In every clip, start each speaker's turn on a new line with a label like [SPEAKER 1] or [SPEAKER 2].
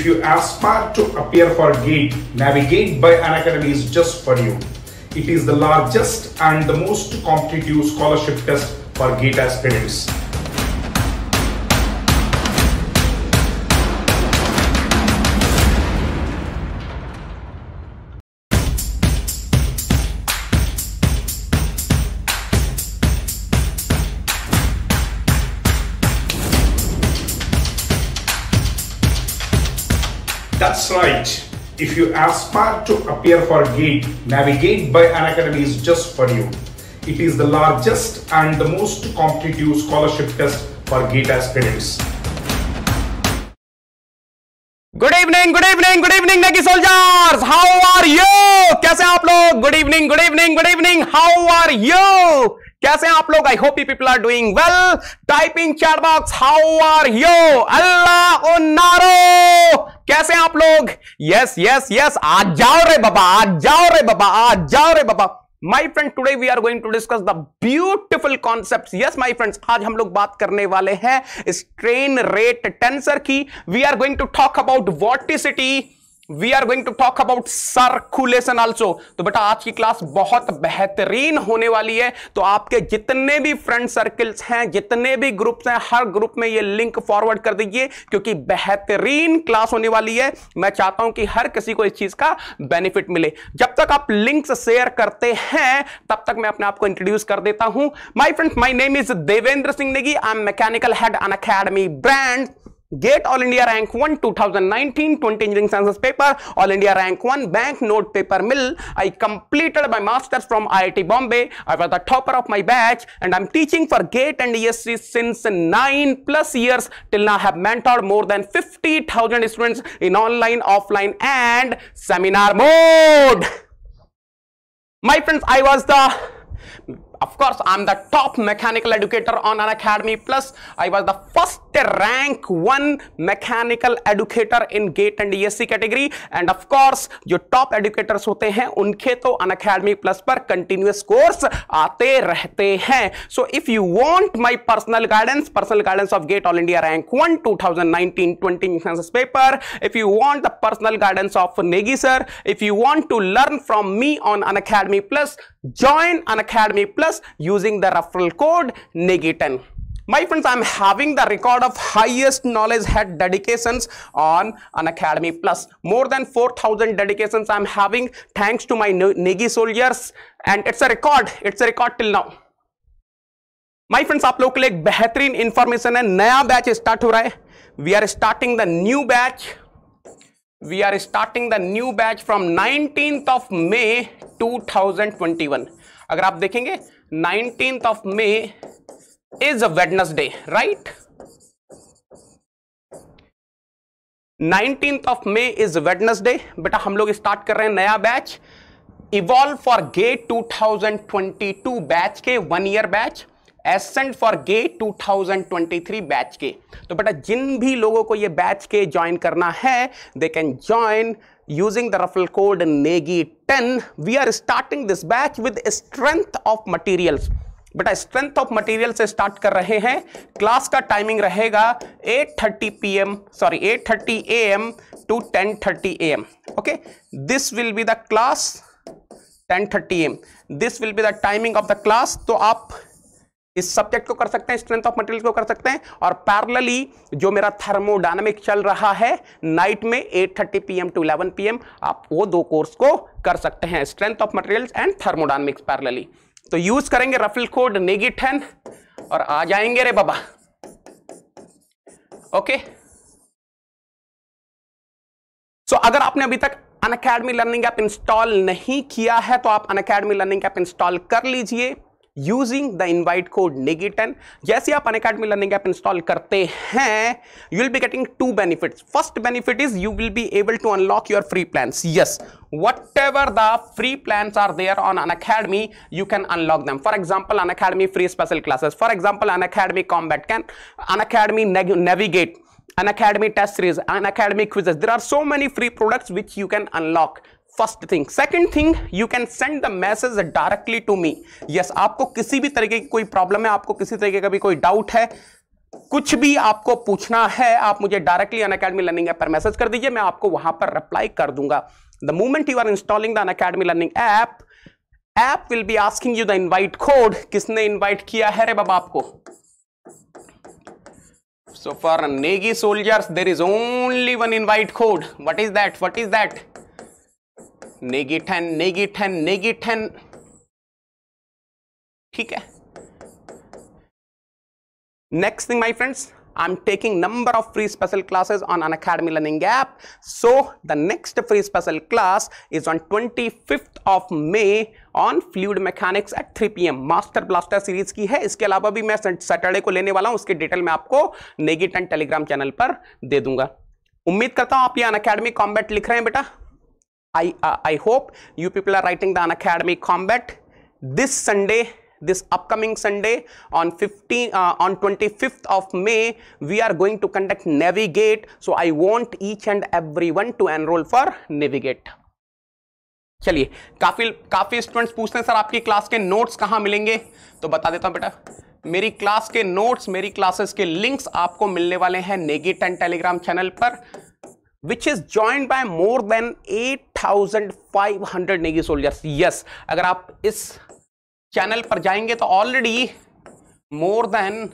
[SPEAKER 1] If you aspire to appear for GATE, Navigate by An Academy is just for you. It is the largest and the most competitive scholarship test for GATE aspirants. you aspire to appear for GATE, Navigate by An Academy is just for you. It is the largest and the most competitive scholarship test for GATE aspirants.
[SPEAKER 2] Good evening, good evening, good evening, Nagi soldiers. How are you? कैसे आप लोग? Good evening, good evening, good evening. How are you? कैसे हैं आप लोग I hope you people are doing well type in chat box how are you अल्लाह नारो कैसे आप लोग यस यस यस आज जाओ रे बाबा आज जाओ रे बाबा आज जाओ रे बाबा my friend today we are going to discuss the beautiful concept yes my friends आज हम लोग बात करने वाले हैं स्ट्रेन रेट टेंसर की we are going to talk about vorticity we are going to talk about circulation also तो बेटा आज की क्लास बहुत बेहतरीन होने वाली है तो आपके जितने भी फ्रेंड सर्कल्स हैं जितने भी ग्रुप्स हैं हर ग्रुप में ये लिंक फॉरवर्ड कर दीजिए क्योंकि बेहतरीन क्लास होने वाली है मैं चाहता हूं कि हर किसी को इस चीज का बेनिफिट मिले जब तक आप लिंक्स शेयर करते हैं तब तक मैं अपने आप को इंट्रोड्यूस कर देता हूं my friend my name is Devendra Singh Negi I am mechanical head Unacademy brand Gate all India rank one 2019 20 engineering Census paper all India rank one bank note paper mill I completed my masters from IIT Bombay. I was the topper of my batch and I'm teaching for GATE and ESC since 9 plus years. Till now I have mentored more than 50,000 students in online, offline and seminar mode. My friends, I was the of course i'm the top mechanical educator on an academy plus i was the first rank one mechanical educator in gate and esc category and of course जो top educators होते हैं उनके तो Unacademy plus पर continuous course आते रहते हैं so if you want my personal guidance personal guidance of GATE all India rank 1 2019-20 paper if you want the personal guidance of Negi sir if you want to learn from me on Unacademy plus join Unacademy plus us using the referral code NEGI10. My friends, i am having the record of highest knowledge head dedications on an Academy Plus. More than 4,000 dedications i am having thanks to my Negi soldiers. And it's a record. It's a record till now. My friends आप लोग के लिए एक बेहतरीन information है नया batch start हो रहा है we are starting the new batch we are starting the new batch from nineteen of May 2021 अगर आप देखेंगे nineteen of May is a Wednesday right nineteen of May is Wednesday बेटा हम लोग स्टार्ट कर रहे हैं नया batch evolve for GATE 2022 batch के one year batch ascent for गे two thousand twenty three batch के तो बेटा जिन भी लोगों को यह बैच के ज्वाइन करना है they can join using the Ruffle code negi 10, we are starting this batch with strength of materials. बेटा स्ट्रेंथ ऑफ मटेरियल से स्टार्ट कर रहे हैं क्लास का टाइमिंग रहेगा 8:30 PM sorry 8:30 AM to 10:30 AM okay this will be the class 10:30 AM this will be the timing of the class तो आप इस सब्जेक्ट को कर सकते हैं स्ट्रेंथ ऑफ मटेरियल को कर सकते हैं और पैरेलली जो मेरा थर्मोडायनामिक चल रहा है नाइट में 8:30 पीएम टू 11 पीएम आप वो दो कोर्स को कर सकते हैं strength of materials and thermodynamics parallelly तो यूज करेंगे रफल कोड नेगी टेन और आ जाएंगे रे बाबा ओके सो अगर आपने अभी तक Unacademy learning app install नहीं किया है तो आप Unacademy learning app install कर लीजिए यूजिंग द इनवाइट कोड निगेटन जैसे आप अनकेडमी लर्निंग ऐप इंस्टॉल करते हैं you will be getting to benefit first benefit is you will be able to unlock your free plan yes whatever the free plan are there on Unacademy you can unlock them for example on academy free special classes for example Unacademy combat can Unacademy navigate Unacademy test series Unacademy quizzes there are so many free products which you can unlock first thing second thing you can send the message directly to me yes आपको किसी भी तरीके की कोई problem है आपको किसी तरीके का भी कोई डाउट है कुछ भी आपको पूछना है आप मुझे directly Unacademy learning app पर मैसेज कर दीजिए मैं आपको वहां पर रिप्लाई कर दूंगा the movement you are installing the Unacademy learning app app will be asking you the invite code किसने इनवाइट किया है रे बाबा आपको so for Negi soldiers there is only one invite code what is that what is that नेगेठन नेगेठन नेगेठन ठीक है next thing my friends i'm taking number of free special classes on an academy learning app so the next free special class is on 25th of may on fluid mechanics at 3 AM master blaster series की है इसके अलावा भी मैं Saturday को लेने वाला हूं उसके डिटेल में आपको नेगेटन टेलीग्राम चैनल पर दे दूंगा उम्मीद करता हूं आप ये अन अकेडमी कॉम्बैट लिख रहे हैं बेटा I, uh, I hope you people are writing the unacademy Combat this Sunday this upcoming sunday on 15 uh, on 25th of may we are going to conduct navigate so i want each and everyone to enroll for navigate चलिए काफी काफी students पूछते हैं sir आपकी class के notes कहाँ मिलेंगे तो बता देता हूँ बेटा मेरी क्लास के नोट्स मेरी क्लासेस के लिंक्स आपको मिलने वाले हैं नेगी टेन टेलीग्राम चैनल पर is which more than eight thousand five hundred Negi soldiers yes अगर आप इस चैनल पर जाएंगे तो already more than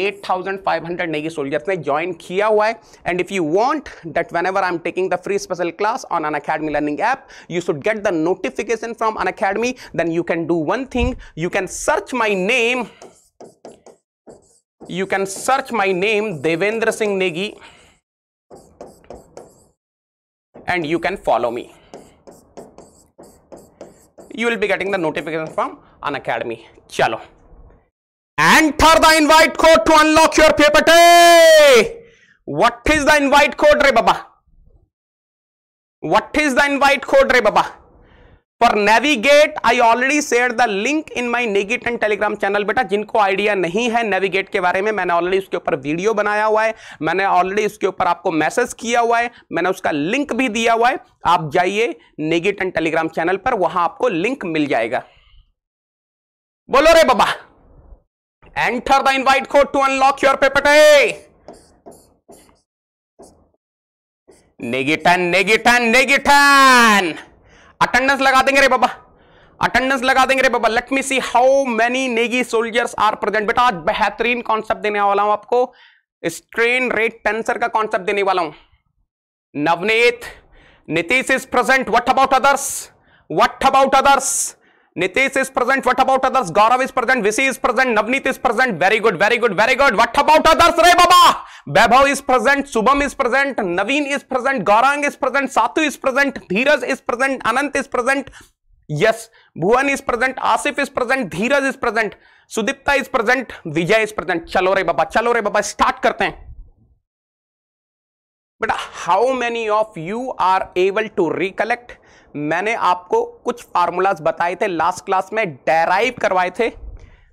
[SPEAKER 2] 8,500 Negi soldiers ने ज्वाइन किया हुआ है and if you want that whenever I am taking the free special class on Unacademy learning app you should get the notification from Unacademy then you can do one thing you can search my name you can search my name Devendra Singh Negi and you can follow me. You will be getting the notification from an academy. Chalo. Enter the invite code to unlock your paper What is the invite code, Re Baba? What is the invite code, Re Baba? For navigate I already share the link in my नेगेट and Telegram channel बेटा जिनको idea नहीं है navigate के बारे में मैंने already उसके ऊपर वीडियो बनाया हुआ है मैंने ऑलरेडी उसके ऊपर आपको मैसेज किया हुआ है मैंने उसका लिंक भी दिया हुआ है आप जाइए नेगेट एंड टेलीग्राम चैनल पर वहां आपको लिंक मिल जाएगा बोलो रे बाबा enter the invite code to unlock your पेपटे नेगेटन नेगेटन नेगेटन अटेंडेंस लगा देंगे रे बाबा अटेंडेंस लगा देंगे रे बाबा let me see how many Negi soldiers are present बेटा आज बेहतरीन कॉन्सेप्ट देने वाला हूं आपको स्ट्रेन रेट टेंसर का कॉन्सेप्ट देने वाला हूं Navneet Nitish is present what about others what about others Nitish is present. What about others? Gaurav is present. Visi is present. Navneet is present. Very good. Very good. Very good. What about others? Ray Baba. Vaibhav is present. Subham is present. Naveen is present. Gaurang is present. Satu is present. Dheeraj is present. Anant is present. Yes. Bhuvan is present. Asif is present. Dheeraj is present. Sudipta is present. Vijay is present. Chalo Ray Baba. Chalo Ray Baba. Start karte hain. But how many of you are able to recollect? मैंने आपको कुछ formulas बताए थे last class में derive करवाए थे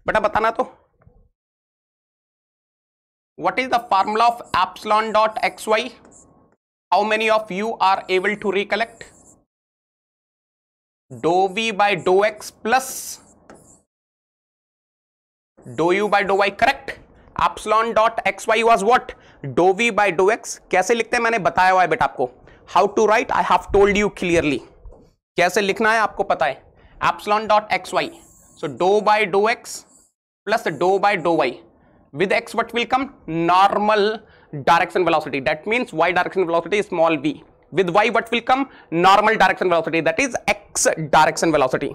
[SPEAKER 2] बेटा बताना तो what is the formula of epsilon dot x y how many of you are able to recollect dou v by dough x plus dou u by dough y correct epsilon dot x y was what dou v by dough x कैसे लिखते हैं मैंने बताया हुआ है बेटा आपको how to write I have told you clearly कैसे लिखना है आपको पता है epsilon dot x Y so dou by dou x plus dou by dough y with x what will come normal direction velocity that means y direction velocity small b with y what will come normal direction velocity that is x direction velocity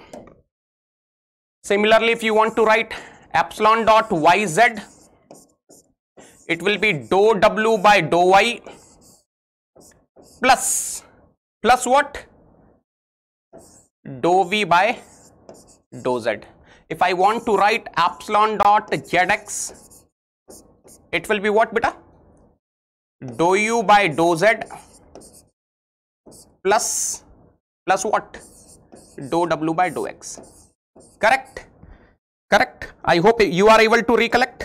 [SPEAKER 2] similarly if you want to write epsilon dot y z it will be dou डब्ल्यू by dough y plus plus what dou v by dough z if I want to write epsilon dot z x it will be what बेटा dou u by dough z plus plus what dou डब्ल्यू by dough x correct correct I hope you are able to recollect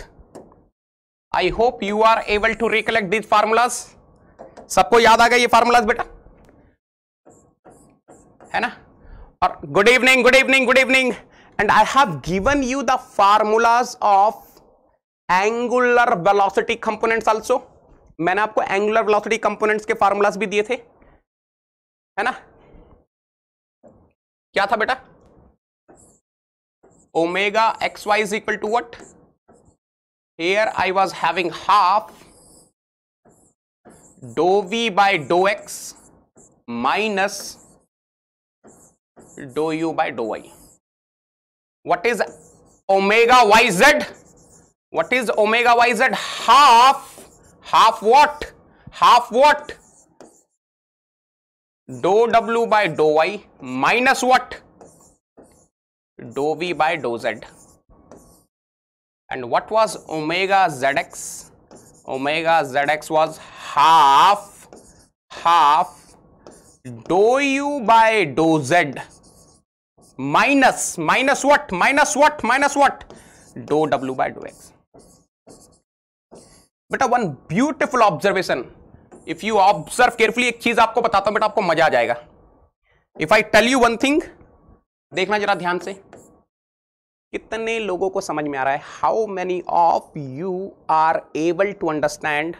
[SPEAKER 2] I hope you are able to recollect these formulas सबको याद आ गया ये formulas बेटा है ना or good evening good evening good evening and i have given you the formulas of angular velocity components also मैंने आपको angular velocity components के फार्मूलाज भी दिए थे है ना क्या था बेटा omega x y is equal to what here I was having half dou v by dough x minus dou u by dou y. What is omega yz? What is omega yz? Half, half what? Half what? Dou w by dou y minus what? Dou v by dou z. And what was omega zx? Omega zx was half, half dou u by dou z minus minus what minus what minus what dou डब्ल्यू by dough x बेटा one beautiful observation if you observe carefully एक चीज आपको बताता हूं बेटा आपको मजा आ जाएगा if I tell you one thing देखना जरा ध्यान से कितने लोगों को समझ में आ रहा है how many of you are able to understand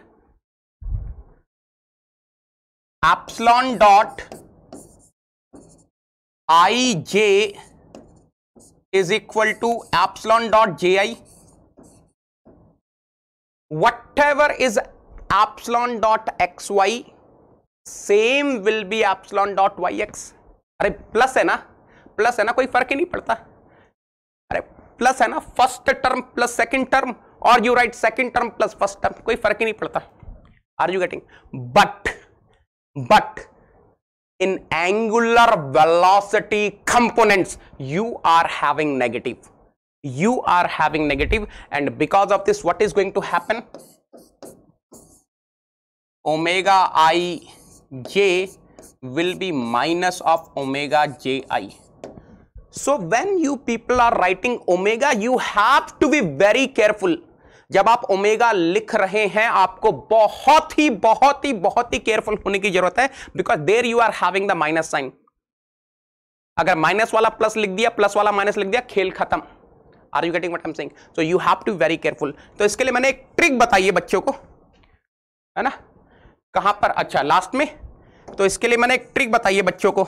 [SPEAKER 2] epsilon dot i j is equal to epsilon dot j i whatever is epsilon dot x y same will be epsilon dot y x अरे plus है ना plus है ना कोई फर्क ही नहीं पड़ता अरे प्लस है ना first term plus second term और you write second term plus first term कोई फर्क ही नहीं पड़ता are you getting but but in angular velocity components, you are having negative. You are having negative and because of this, what is going to happen? Omega i j will be minus of omega j i. So when you people are writing omega, you have to be very careful. जब आप omega लिख रहे हैं आपको बहुत ही बहुत ही बहुत ही careful होने की जरूरत है because there you are having the minus sign अगर माइनस वाला प्लस लिख दिया प्लस वाला माइनस लिख दिया खेल खत्म are you getting what I'm saying so you have to very careful तो इसके लिए मैंने एक ट्रिक बताई है बच्चों को है ना कहां पर अच्छा लास्ट में तो इसके लिए मैंने एक ट्रिक बताई है बच्चों को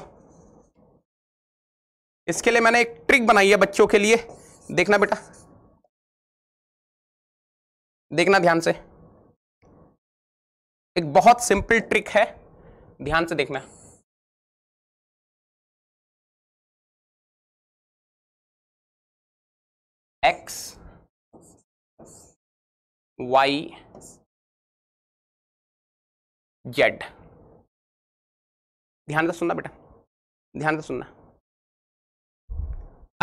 [SPEAKER 2] इसके लिए मैंने एक ट्रिक
[SPEAKER 3] बनाई है बच्चों के लिए देखना बेटा देखना ध्यान से एक बहुत सिंपल ट्रिक है ध्यान से देखना एक्स वाई जेड
[SPEAKER 2] ध्यान से सुनना बेटा ध्यान से सुनना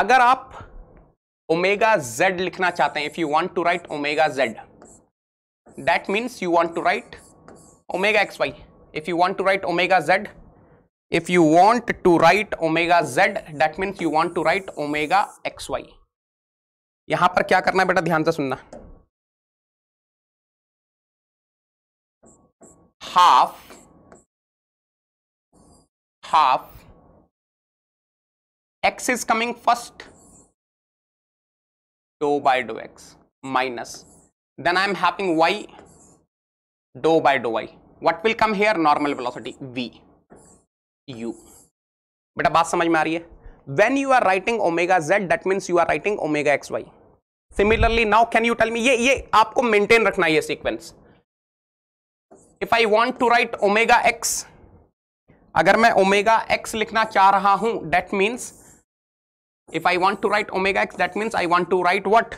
[SPEAKER 2] अगर आप ओमेगा जेड लिखना चाहते हैं if you want to write omega z that means you want to write omega xy if you want to write omega z if you want to write omega z that means you want to write omega xy यहां पर क्या करना है बेटा ध्यान से सुनना
[SPEAKER 3] half half x is coming first
[SPEAKER 2] dou by dough x minus then I am having y dou by dou y. What will come here? Normal velocity v u. बेटा बात समझ में आ रही है when you are writing omega z that means you are writing omega x y similarly now can you tell me ये ये आपको मेंटेन रखना है ये sequence if I want to write omega x अगर मैं ओमेगा एक्स लिखना चाह रहा हूं that means if I want to write omega x that means I want to write what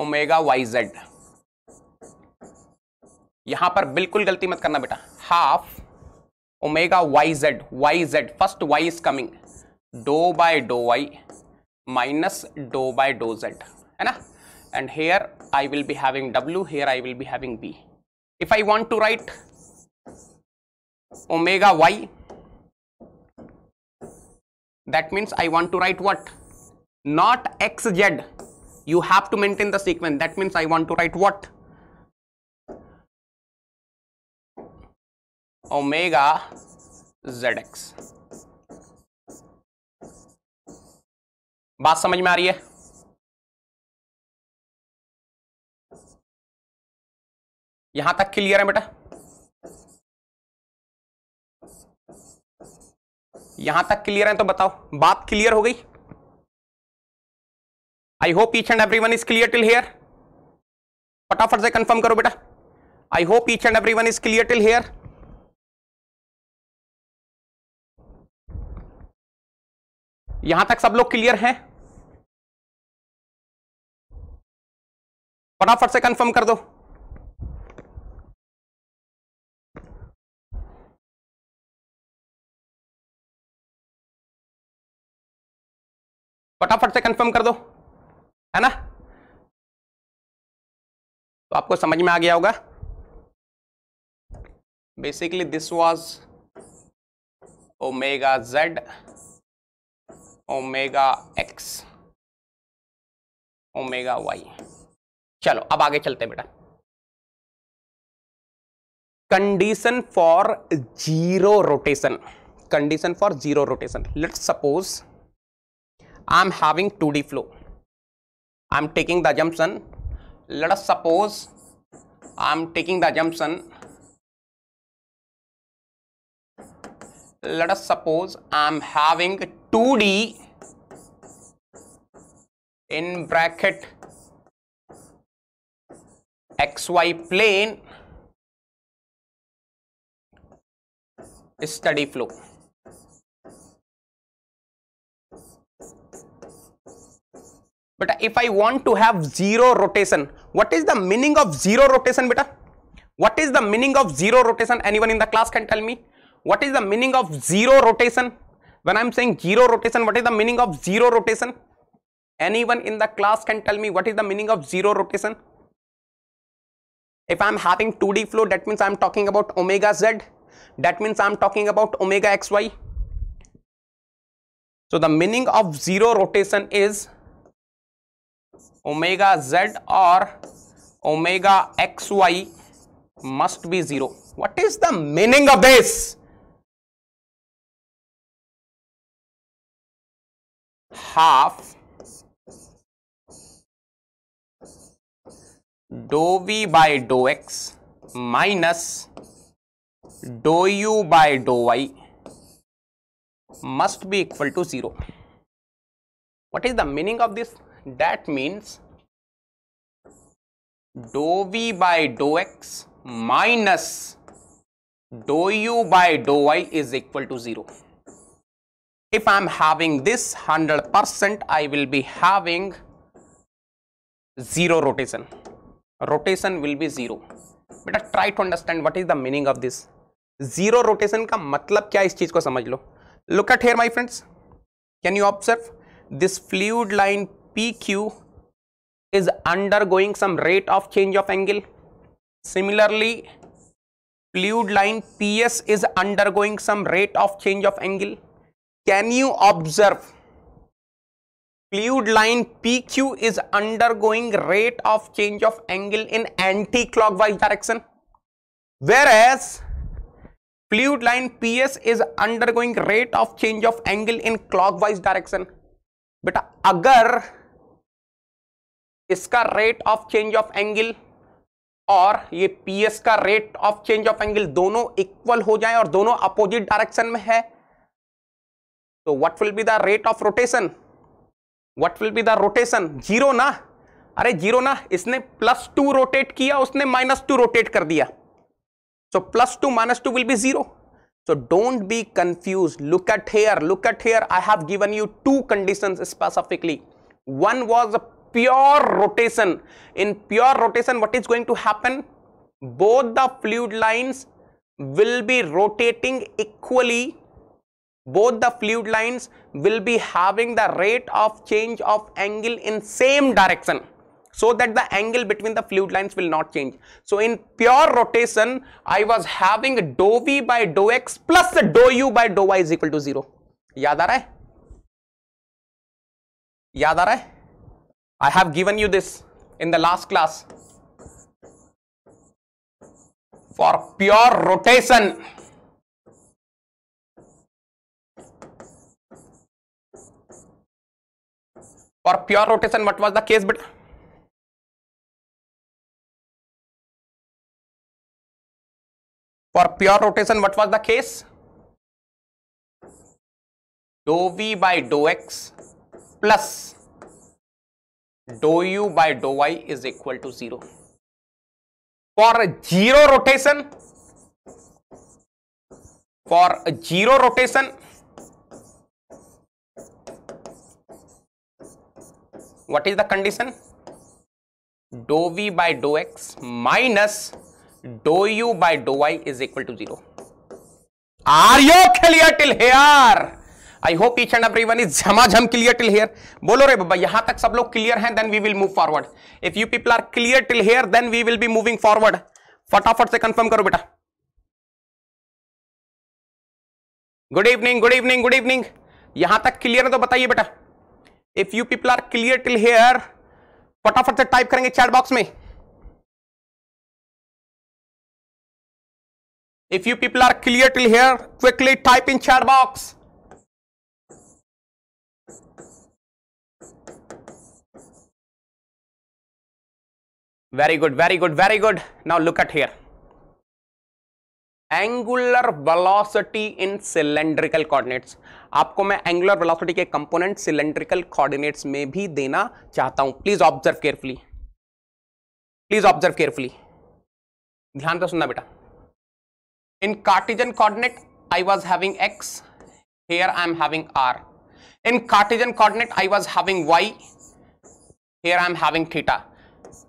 [SPEAKER 2] omega y z यहां पर बिल्कुल गलती मत करना बेटा half omega y z y z first y is coming dou by dough y minus dough by dough z है ना and here I will be having डब्ल्यू here I will be having b if I want to write omega y that means I want to write what not x z you have to maintain the sequence that means I want to write what omega zx
[SPEAKER 3] बात समझ में आ रही है यहां तक clear है बेटा यहां
[SPEAKER 2] तक क्लियर है तो बताओ बात क्लियर हो गई I hope each and every one is clear till here फटाफट से कंफर्म करो बेटा I hope each and
[SPEAKER 3] every one is clear till here यहां तक सब लोग क्लियर हैं फटाफट से कंफर्म कर दो फटाफट से कंफर्म कर दो है ना तो आपको समझ में आ गया होगा
[SPEAKER 2] basically this was omega z omega x omega y चलो अब आगे चलते हैं बेटा condition for zero rotation condition for zero rotation let's suppose I am having two D flow I'm taking the assumption let us suppose I'm taking the assumption let us suppose I'm having 2D in bracket xy plane
[SPEAKER 3] study flow
[SPEAKER 2] But if I want to have zero rotation, what is the meaning of zero rotation, beta? What is the meaning of zero rotation? Anyone in the class can tell me? What is the meaning of zero rotation? When I'm saying zero rotation, what is the meaning of zero rotation? Anyone in the class can tell me what is the meaning of zero rotation? If I'm having 2D flow, that means I'm talking about omega z. That means I'm talking about omega xy. So the meaning of zero rotation is omega z or omega xy must be 0. What is the meaning of this?
[SPEAKER 3] Half
[SPEAKER 2] dou v by dou x minus dou u by dou y must be equal to 0. What is the meaning of this? that means dou v by dou x minus dou u by dou y is equal to 0. If I am having this 100%, I will be having 0 rotation. Rotation will be 0. But I try to understand what is the meaning of this. 0 rotation ka matlab kya is cheez ko samaj lo. Look at here my friends. Can you observe? This fluid line PQ is undergoing some rate of change of angle. Similarly, fluid line PS is undergoing some rate of change of angle. Can you observe? Fluid line PQ is undergoing rate of change of angle in anti-clockwise direction. Whereas, fluid line PS is undergoing rate of change of angle in clockwise direction. But agar इसका rate of change of angle और ये p का rate of change of angle दोनों equal हो जाए और दोनों opposite direction में है तो what will be the rate of rotation what will be the rotation zero ना अरे जीरो ना इसने प्लस टू रोटेट किया उसने माइनस टू रोटेट कर दिया so plus two minus two will be zero so don't be confuse look at here look at here I have given you two condition specifically one was pure rotation. In pure rotation, what is going to happen? Both the fluid lines will be rotating equally. Both the fluid lines will be having the rate of change of angle in same direction so that the angle between the fluid lines will not change. So in pure rotation, I was having dou v by dou x plus dou u by dou y is equal to 0. याद आ रहा है I have given you this in the last class. For
[SPEAKER 3] pure rotation, for pure rotation, what was the case? But for pure rotation, what was the case?
[SPEAKER 2] Dou v by dou x plus dou u by dou y is equal to 0. For a zero rotation, for a zero rotation, what is the condition? Dou v by dou x minus dou u by dou y is equal to 0. Are you clear till here? I hope each and everyone is झमाझम clear till here बोलो रे बाबा यहां तक सब लोग clear हैं then we will move forward if you people are clear till here then we will be moving forward फटाफट से कंफर्म करो बेटा good evening good evening good evening यहां तक क्लियर है तो बताइए बेटा if you people are clear till here फटाफट से टाइप करेंगे चैट बॉक्स में
[SPEAKER 3] if you people are clear till here quickly type in chat box
[SPEAKER 2] very good very good very good now look at here angular velocity in cylindrical coordinates आपको मैं angular velocity के component cylindrical coordinates में भी देना चाहता हूं please observe carefully please observe carefully ध्यान से सुनना बेटा in Cartesian coordinate I was having x here I am having r in Cartesian coordinate I was having y here I am having theta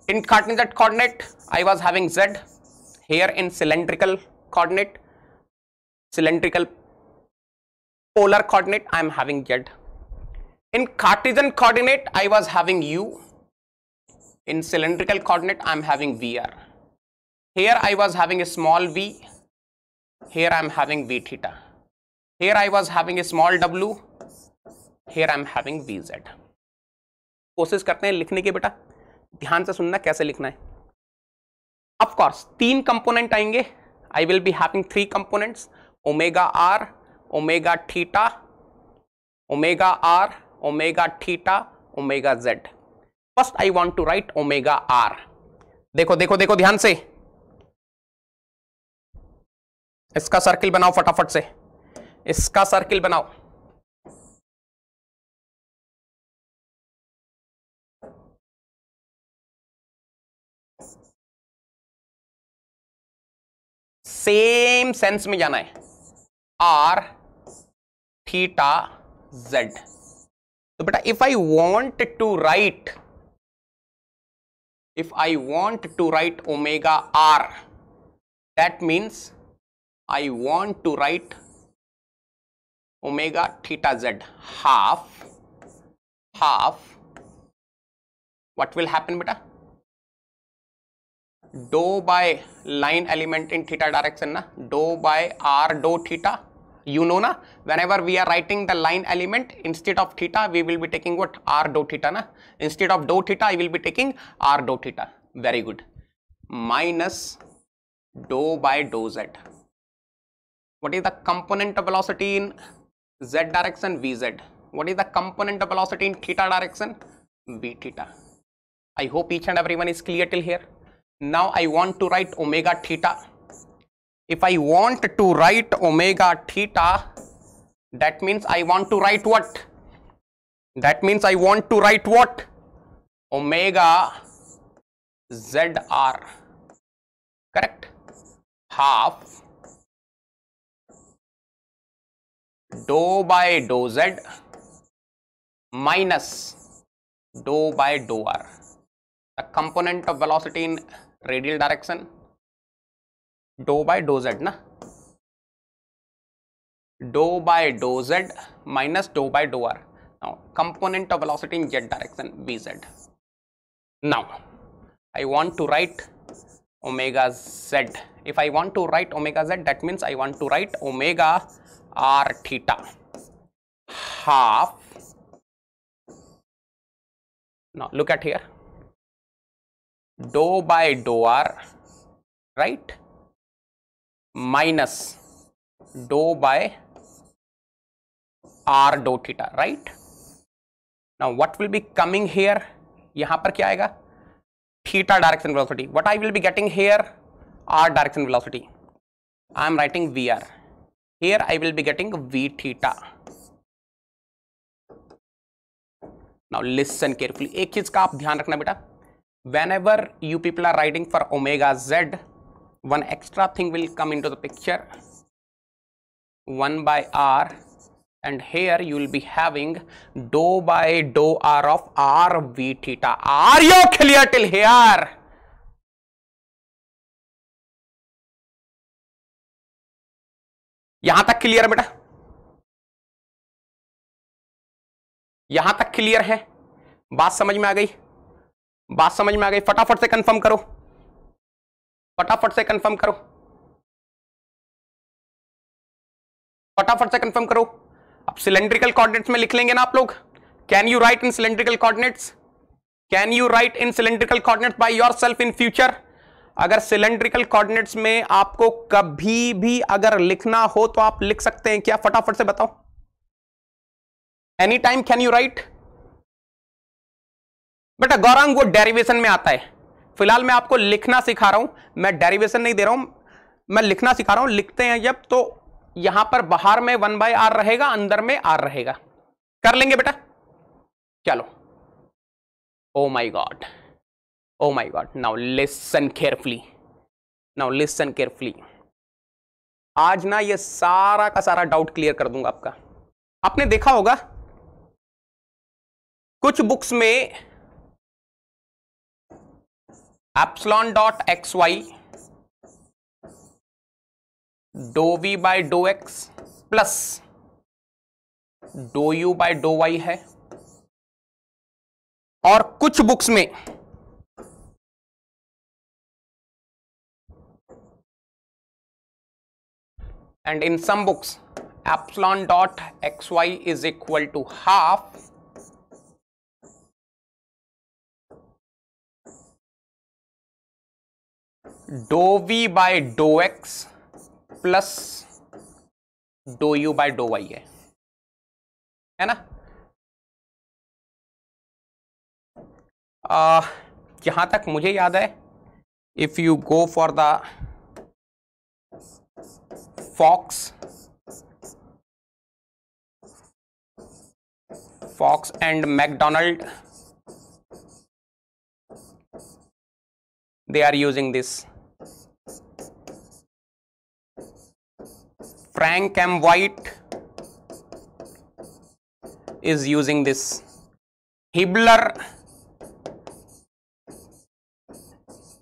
[SPEAKER 2] in Cartesian coordinate I was having z here in cylindrical coordinate cylindrical polar coordinate I am having z in cartesian coordinate I was having u in cylindrical coordinate I am having vr here I was having a small v here I am having v theta here I was having a small w here I am having vz कोशिश करते हैं लिखने की बेटा ध्यान से सुनना कैसे लिखना है ऑफकोर्स तीन कंपोनेंट आएंगे I will be having three components omega r omega theta omega r omega theta omega z first I want to write omega r देखो देखो देखो ध्यान से इसका सर्किल बनाओ फटाफट से इसका सर्किल बनाओ सेम सेंस में जाना है आर थीटा जेड तो बेटा if I want to write if I want to write omega r that means I want to write omega theta z half half what will happen बेटा dou by line element in theta direction na dou by r dou theta you know na whenever we are writing the line element instead of theta we will be taking what r dou theta na instead of dou theta i will be taking r dou theta very good minus dou by dou z what is the component of velocity in z direction vz what is the component of velocity in theta direction v theta i hope each and everyone is clear till here now I want to write omega theta. If I want to write omega theta, that means I want to write what? That means I want to write what? Omega ZR. Correct?
[SPEAKER 3] Half dou by dou Z
[SPEAKER 2] minus dou by dou R. The component of velocity in radial direction do by do z ना do by do z minus do by do r now component of velocity in z direction bz. now i want to write omega z if i want to write omega z that means i want to write omega r theta half now look at here
[SPEAKER 3] dou by dough r right
[SPEAKER 2] minus dough by are dough theta right now what will be coming here यहां पर क्या आएगा theta direction velocity what I will be getting here r direction velocity I am writing v r here I will be getting v theta now listen carefully एक चीज का आप ध्यान रखना बेटा whenever you people are writing for omega z one extra thing will come into the picture 1 by r and here you will be having dou by dou r of r v theta are you clear till here
[SPEAKER 3] यहां तक clear बेटा
[SPEAKER 2] यहां तक clear है बात समझ में आ गई बात समझ में आ गई फटाफट से कंफर्म करो फटाफट से कंफर्म करो फटाफट से कंफर्म करो अब सिलेंड्रिकल कोऑर्डिनेट्स में लिख लेंगे ना आप लोग can you write in cylindrical coordinates can you write in cylindrical coordinates by yourself in future अगर सिलेंड्रिकल कोऑर्डिनेट्स में आपको कभी भी अगर लिखना हो तो आप लिख सकते हैं क्या फटाफट से बताओ any time can you write बेटा गौरांग वो डेरिवेशन में आता है फिलहाल मैं आपको लिखना सिखा रहा हूं मैं डेरिवेशन नहीं दे रहा हूं मैं लिखना सिखा रहा हूं लिखते हैं जब तो यहां पर बाहर में वन बाय आर रहेगा अंदर में आर रहेगा कर लेंगे बेटा चलो oh my god oh my god now listen carefully now listen carefully आज ना ये सारा का सारा डाउट क्लियर कर दूंगा आपका आपने देखा
[SPEAKER 3] होगा कुछ बुक्स में epsilon dot x y
[SPEAKER 2] dough v by dough x plus dou u by dough y है और कुछ बुक्स में and in some books epsilon dot x y is equal to half
[SPEAKER 3] dou v by dough x plus dou u by dough y है है ना आ,
[SPEAKER 2] जहां तक मुझे याद है if you go for the Fox Fox and McDonald they are using this Frank M. White is using this. Hibbler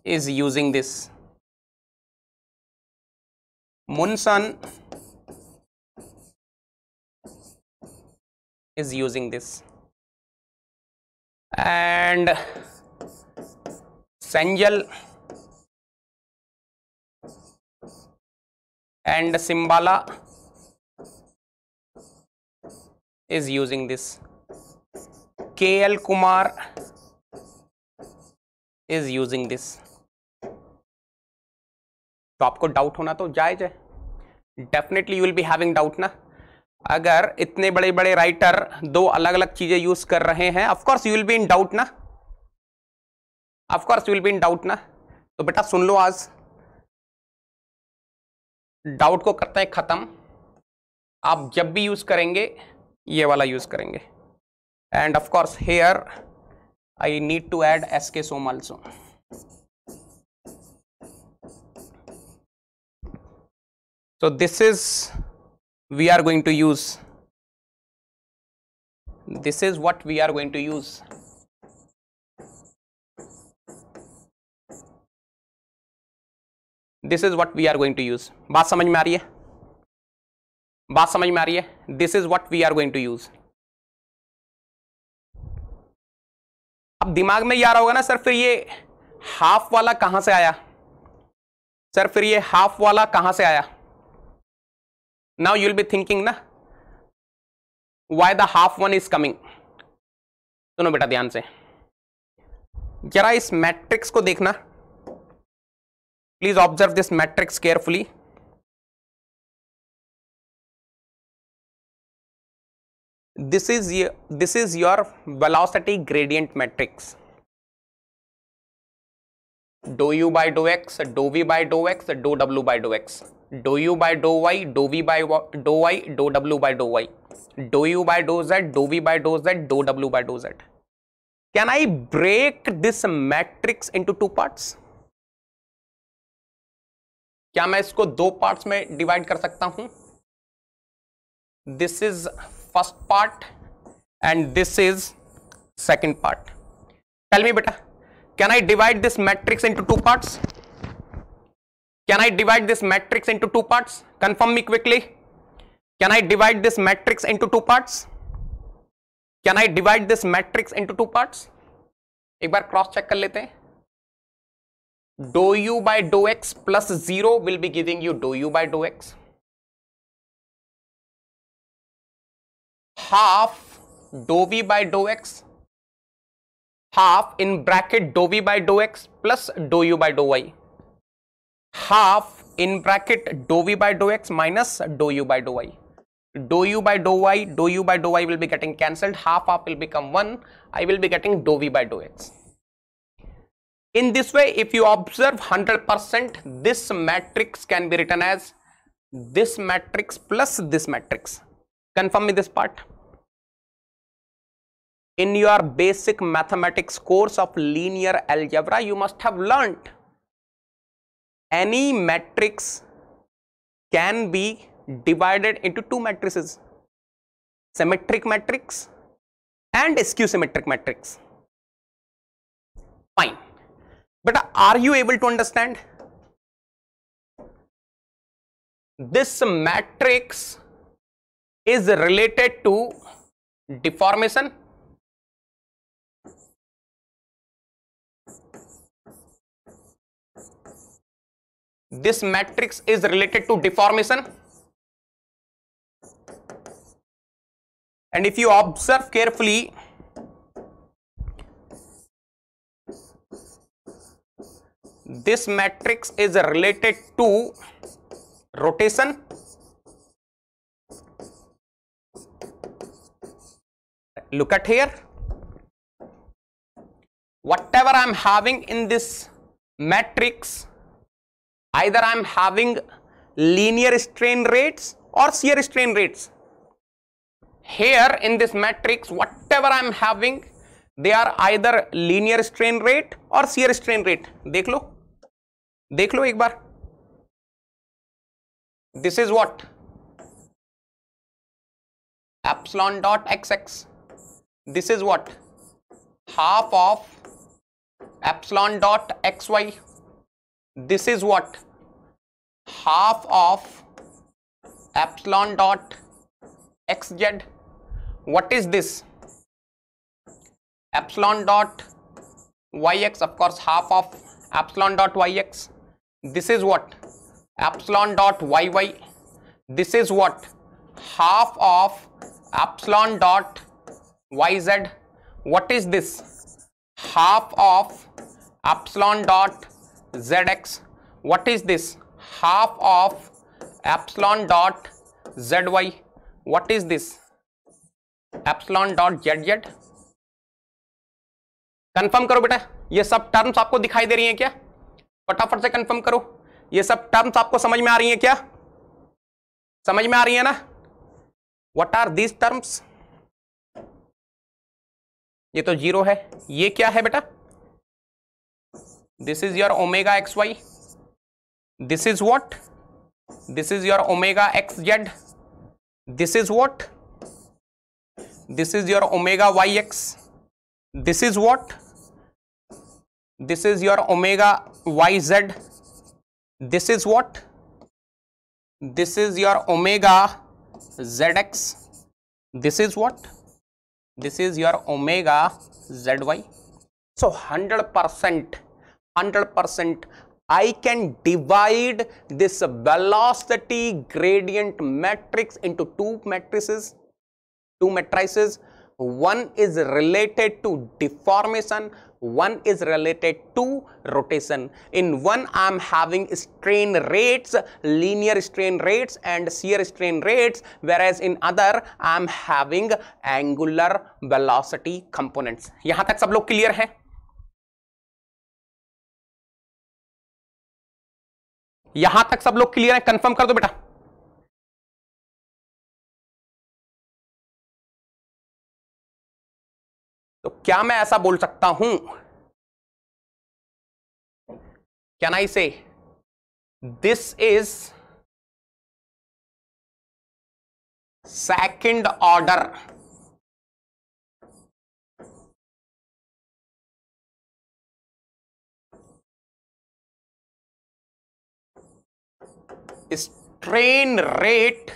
[SPEAKER 3] is using this. Munson is using this. And Sanjal
[SPEAKER 2] and Cimbala is using this K L Kumar is using this तो आपको doubt होना तो जायज है definitely you will be having doubt ना अगर इतने बड़े बड़े राइटर दो अलग अलग चीजें यूज कर रहे हैं of course you will be in doubt ना of course you will be in doubt ना तो बेटा सुन लो आज डाउट को करते हैं ख़त्म आप जब भी यूज़ करेंगे ये वाला यूज़ करेंगे and of course here I need to add S के some also
[SPEAKER 3] so this is we are going to use this is what we are going to use
[SPEAKER 2] this is what we are going to use बात समझ में आ रही है बात समझ में आ रही है this is what we are going to use अब दिमाग में ये आ रहा होगा ना सर फिर ये हाफ वाला कहां से आया सर फिर ये हाफ वाला कहां से आया नाउ यूल बी थिंकिंग ना why the half one is coming सुनो बेटा ध्यान से जरा इस मैट्रिक्स को देखना Please observe this matrix carefully. This is, this is your velocity gradient matrix Do u by do x, do v by do x, do w by do x, Do u by do y, do v by do y, do w by do y, Do u by do z, do v by do z, do w by do z. Can I break this matrix into two parts? क्या मैं इसको दो parts में divide कर सकता हूं this is first part and this is second part tell me बेटा can I divide this matrix into two parts can I divide this matrix into two parts confirm me quickly can I divide this matrix into two parts can I divide this matrix into two parts एक बार cross check कर लेते हैं dou u by dou x plus 0 will be giving you dou
[SPEAKER 3] u by dou x. Half
[SPEAKER 2] dou v by dou x half in bracket dou v by dou x plus dou u by dou y half in bracket dou v by dou x minus dou u by dou y dou u by dou y dou u by dou y will be getting cancelled half half will become 1 i will be getting dou v by dou x in this way, if you observe 100%, this matrix can be written as this matrix plus this matrix. Confirm me this part. In your basic mathematics course of linear algebra, you must have learnt any matrix can be divided into two matrices symmetric matrix and skew symmetric matrix. Fine.
[SPEAKER 3] But are you able to understand? This matrix is related to deformation this matrix is related to deformation and if
[SPEAKER 2] you observe carefully this matrix is related to rotation look at here whatever i am having in this matrix either i am having linear strain rates or shear strain rates here in this matrix whatever i am having they are either linear strain rate or shear strain rate dekh lo देख लो एक बार this is what epsilon dot x x this is what half of epsilon dot x y this is what half of epsilon dot x z what is this epsilon dot y x of course half of epsilon dot y x this is what epsilon dot yy this is what half of epsilon dot yz what is this half of epsilon dot zx what is this half of epsilon dot zy what is this epsilon dot zz confirm करो बेटा ये सब terms आपको दिखाई दे रही हैं क्या फटाफट से कंफर्म करो ये सब टर्म्स आपको समझ में आ रही है क्या समझ में आ रही है ना वट आर दीज टर्म्स
[SPEAKER 3] ये तो जीरो है ये क्या है बेटा
[SPEAKER 2] this is your omega x y this is what this is your omega x z this is what this is your omega y x this is what this is your omega yz this is what this is your omega zx this is what this is your omega zy so 100 percent 100 percent I can divide this velocity gradient matrix into two matrices, two matrices. One is related to deformation, one is related to rotation in one I am having strain rates linear strain rates and shear strain rates whereas in other I am having angular velocity components यहां तक सब लोग clear है
[SPEAKER 3] यहां तक सब लोग clear है कंफर्म कर दो बेटा क्या मैं ऐसा बोल सकता हूं can I say this is second order strain rate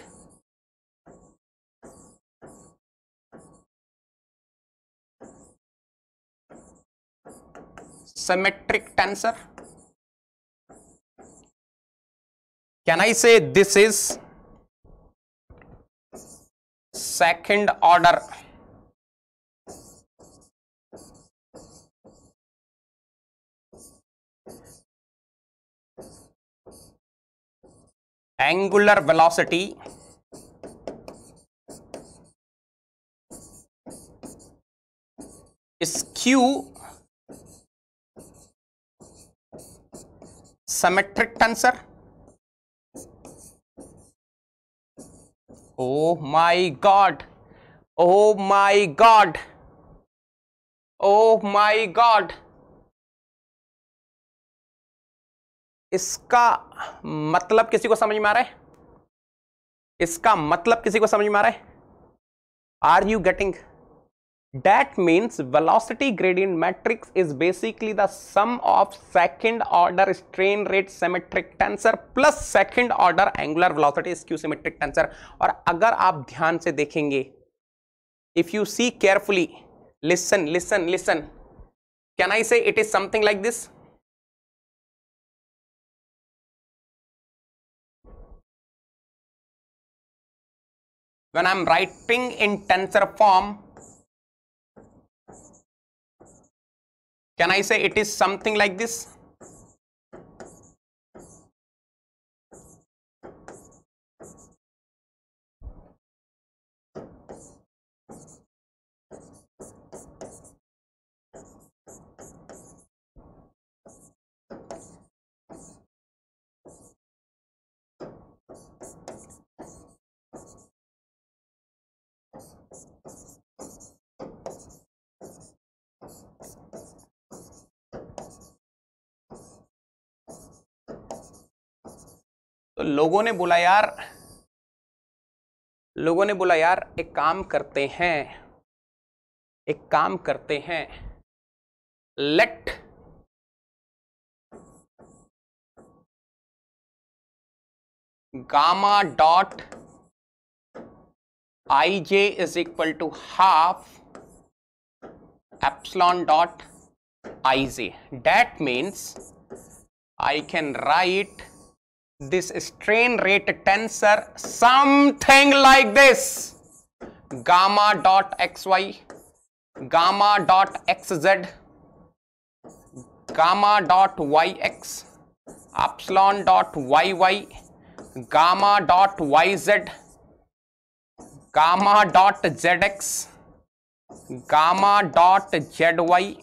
[SPEAKER 3] symmetric tensor? Can I say this is second order angular velocity is q
[SPEAKER 2] symmetric tensor oh my god oh my god oh my god
[SPEAKER 3] इसका मतलब किसी को समझ में आ रहा
[SPEAKER 2] है इसका मतलब किसी को समझ में आ रहा है are you getting That means velocity gradient matrix is basically the sum of second order strain rate symmetric tensor plus second order angular velocity skew symmetric tensor Or अगर आप ध्यान if you see carefully listen listen listen can I say it is something like
[SPEAKER 3] this when I'm writing in tensor form Can I say it is something like this? लोगों ने
[SPEAKER 2] बोला यार लोगों ने बोला यार एक काम करते हैं एक काम करते हैं let gamma dot i j is equal to half epsilon dot i j that means I can write this strain rate tensor something like this gamma dot xy gamma dot xz gamma dot yx epsilon dot yy gamma dot yz gamma dot zx gamma dot zy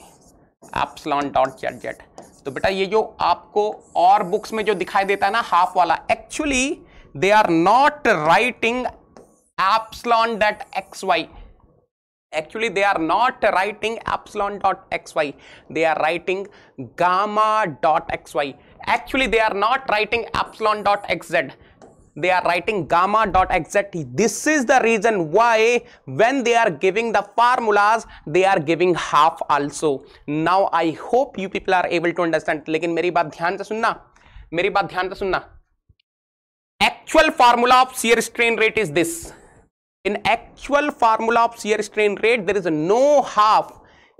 [SPEAKER 2] epsilon dot zz तो बेटा ये जो आपको और books में जो दिखाई देता है ना हाफ वाला actually they are not writing epsilon dot x y actually they are not writing epsilon dot x y they are writing gamma dot x y actually they are not writing epsilon dot x z they are writing gamma dot exact this is the reason why when they are giving the formulas they are giving half also now i hope you people are able to understand lekin meri baat dhyan se sunna meri baat dhyan se sunna actual formula of shear strain rate is this in actual formula of shear strain rate there is no half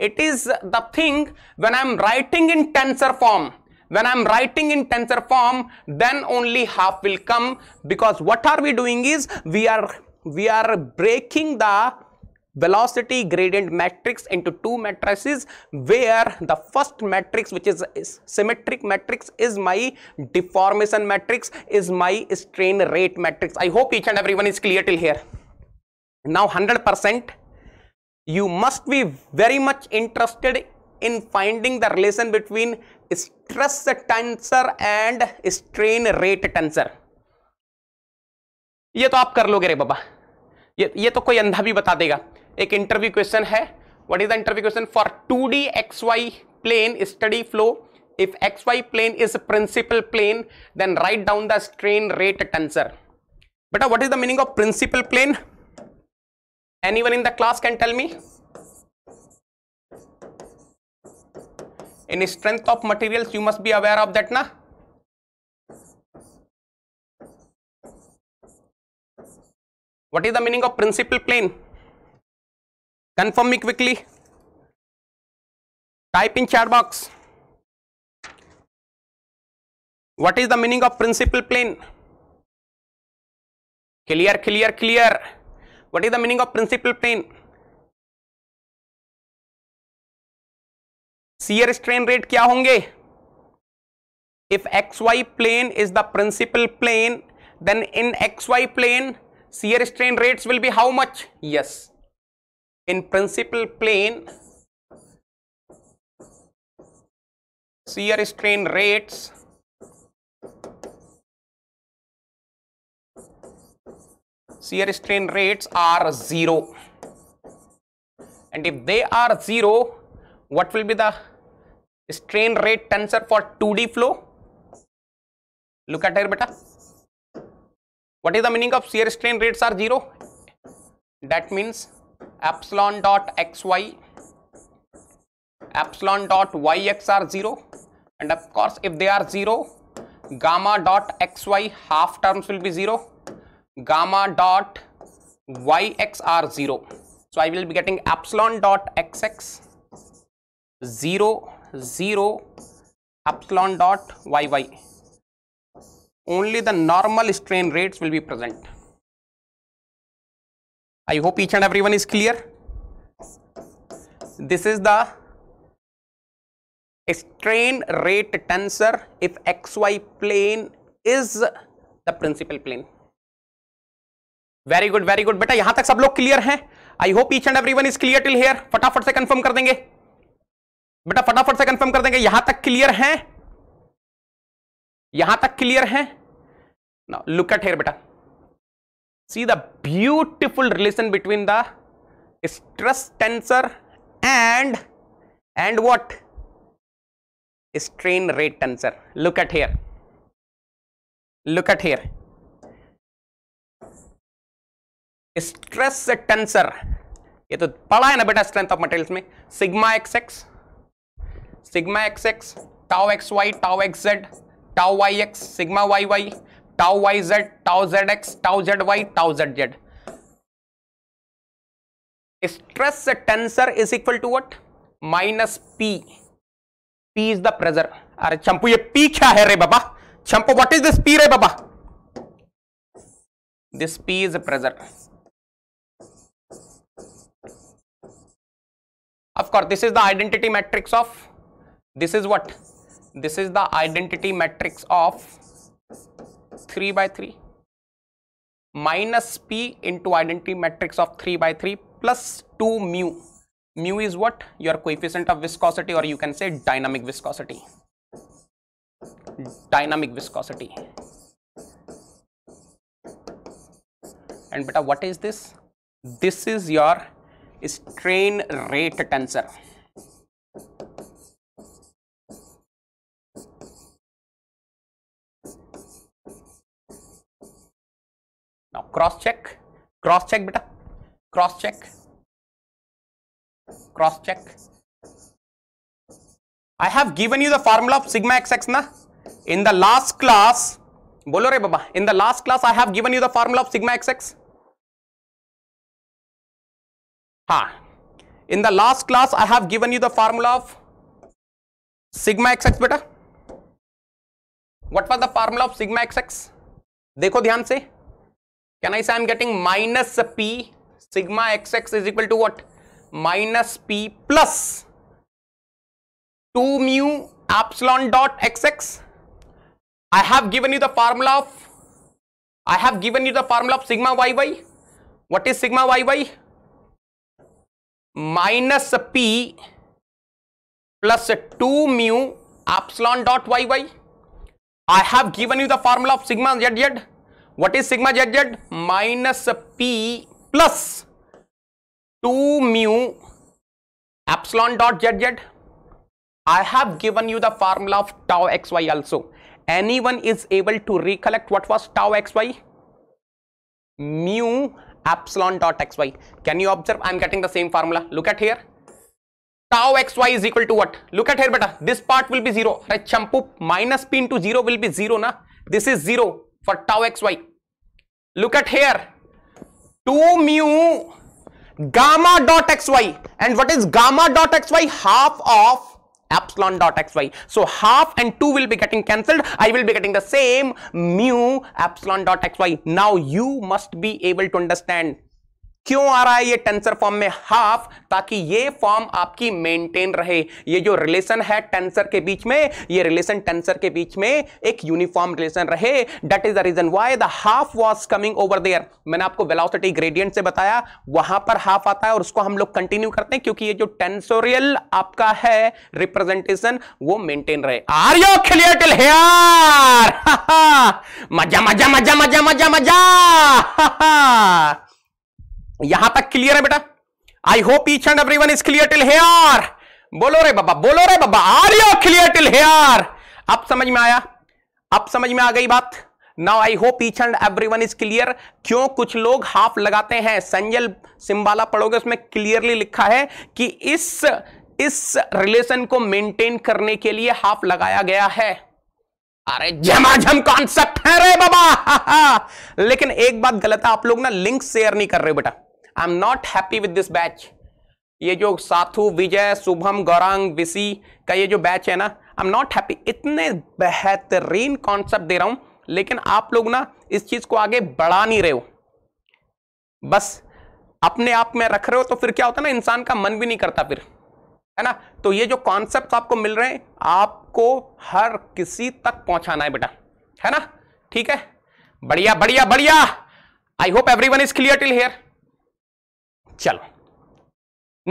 [SPEAKER 2] it is the thing when i am writing in tensor form when I'm writing in tensor form, then only half will come because what are we doing is we are we are breaking the velocity gradient matrix into two matrices where the first matrix which is, is, symmetric matrix is my deformation matrix is my strain rate matrix i hope each and everyone is clear till here now 100 percent you must be very much interested in finding the relation between stress tensor and strain rate tensor ये तो आप कर लोगे रे बाबा ये ये तो कोई अंधा भी बता देगा एक इंटरव्यू क्वेश्चन है what is the interview question for two d x y plane steady flow if x y plane is principal plane then write down the strain rate tensor बेटा what is the meaning of principal plane anyone in the class can tell me in strength of materials you must be aware of that na
[SPEAKER 3] what is the meaning of principal plane confirm me quickly type in chat box what is the meaning of principal plane clear clear clear what is the meaning of principal plane shear strain rate क्या होंगे
[SPEAKER 2] if x y plane is the principal plane then in x y plane shear strain rates will be how much yes in principal plane shear strain rates shear strain rates are zero and if they are zero what will be the strain rate tensor for 2D flow. Look at here beta. What is the meaning of shear strain rates are 0? That means epsilon dot xy, epsilon dot yx are 0 and of course if they are 0, gamma dot xy half terms will be 0, gamma dot yx are 0. So I will be getting epsilon dot xx 0 zero epsilon dot y y only the normal strain rate will be present I hope each and every one is clear this is the strain rate tensor if x y plane is the principal plane very good very good बेटा यहां तक सब लोग clear हैं I hope each and every one is clear till here फटाफट से confirm कर देंगे बेटा फटाफट से कंफर्म कर देंगे यहां तक क्लियर है यहां तक क्लियर है ना लुक एट हेयर बेटा see the beautiful relation between the stress tensor and and what strain rate tensor look at here look at here stress tensor ये तो पढ़ा है ना बेटा स्ट्रेंथ ऑफ मटेरियल्स में sigma x x sigma x x tau x y tau x z tau y x sigma y y tau y z tau z x tau z y tau z z stress tensor is equal to what minus p p is the pressure अरे चंपू ये p क्या है रे बाबा चंपू what is this p रे बाबा this p is pressure of course this is the identity matrix of this is what this is the identity matrix of 3 by 3 minus p into identity matrix of 3 by 3 plus 2 mu mu is what your coefficient of viscosity or you can say dynamic viscosity dynamic viscosity and beta what is this this is your strain rate tensor
[SPEAKER 3] now cross check cross check बेटा cross check
[SPEAKER 2] cross check I have given you the formula of sigma x x ना in the last class बोलो रे बाबा in the last class I have given you the formula of sigma x x हाँ in the last class I have given you the formula of sigma x x बेटा what was the formula of sigma x x देखो ध्यान से Can I say I'm getting minus P sigma xx is equal to what? Minus P plus 2 mu epsilon dot xx. I have given you the formula of, I have given you the formula of sigma yy. What is sigma yy? Minus P plus 2 mu epsilon dot yy. I have given you the formula of sigma zz what is sigma zz? Minus p plus 2 mu epsilon dot zz. I have given you the formula of tau xy also. Anyone is able to recollect what was tau xy? Mu epsilon dot xy. Can you observe? I am getting the same formula. Look at here. tau xy is equal to what look at here beta this part will be 0 right champu minus p into 0 will be 0 na this is 0 for tau xy. Look at here. 2 mu gamma dot xy. And what is gamma dot xy? Half of epsilon dot xy. So half and 2 will be getting cancelled. I will be getting the same mu epsilon dot xy. Now you must be able to understand क्यों आ रहा है ये tensor form में half ताकि ये form आपकी maintain रहे ये जो रिलेशन है टेंसर के बीच में ये रिलेशन टेंसर के बीच में एक यूनिफॉर्म रिलेशन रहे that is the reason why the half was coming over there मैंने आपको वेलोसिटी ग्रेडियंट से बताया वहां पर हाफ आता है और उसको हम लोग कंटिन्यू करते हैं क्योंकि ये जो टेंसोरियल आपका है रिप्रेजेंटेशन वो मेंटेन रहे are you clear till here मजा मजा मजा मजा मजा मजा यहां तक क्लियर है बेटा I hope each and one is clear till here बोलो रे बाबा बोलो रे बाबा are you clear till here अब समझ में आया अब समझ में आ गई बात now I hope each and one is clear क्यों कुछ लोग हाफ लगाते हैं संजल सिंबाला पढ़ोगे उसमें क्लियरली लिखा है कि इस इस रिलेशन को मेंटेन करने के लिए हाफ लगाया गया है अरे झमाझम कॉन्सेप्ट है रे बाबा लेकिन एक बात गलत है आप लोग ना लिंक शेयर नहीं कर रहे बेटा I am not happy with this batch ये जो साथु विजय शुभम गौरांग विसी का ये जो बैच है ना आई एम नॉट हैप्पी इतने बेहतरीन कॉन्सेप्ट दे रहा हूं लेकिन आप लोग ना इस चीज़ को आगे बढ़ा नहीं रहे हो बस अपने आप में रख रहे हो तो फिर क्या होता है ना इंसान का मन भी नहीं करता फिर है ना तो ये जो कॉन्सेप्ट आपको मिल रहे हैं आपको हर किसी तक पहुंचाना है बेटा है ना ठीक है बढ़िया बढ़िया बढ़िया I hope every one is clear till here चलो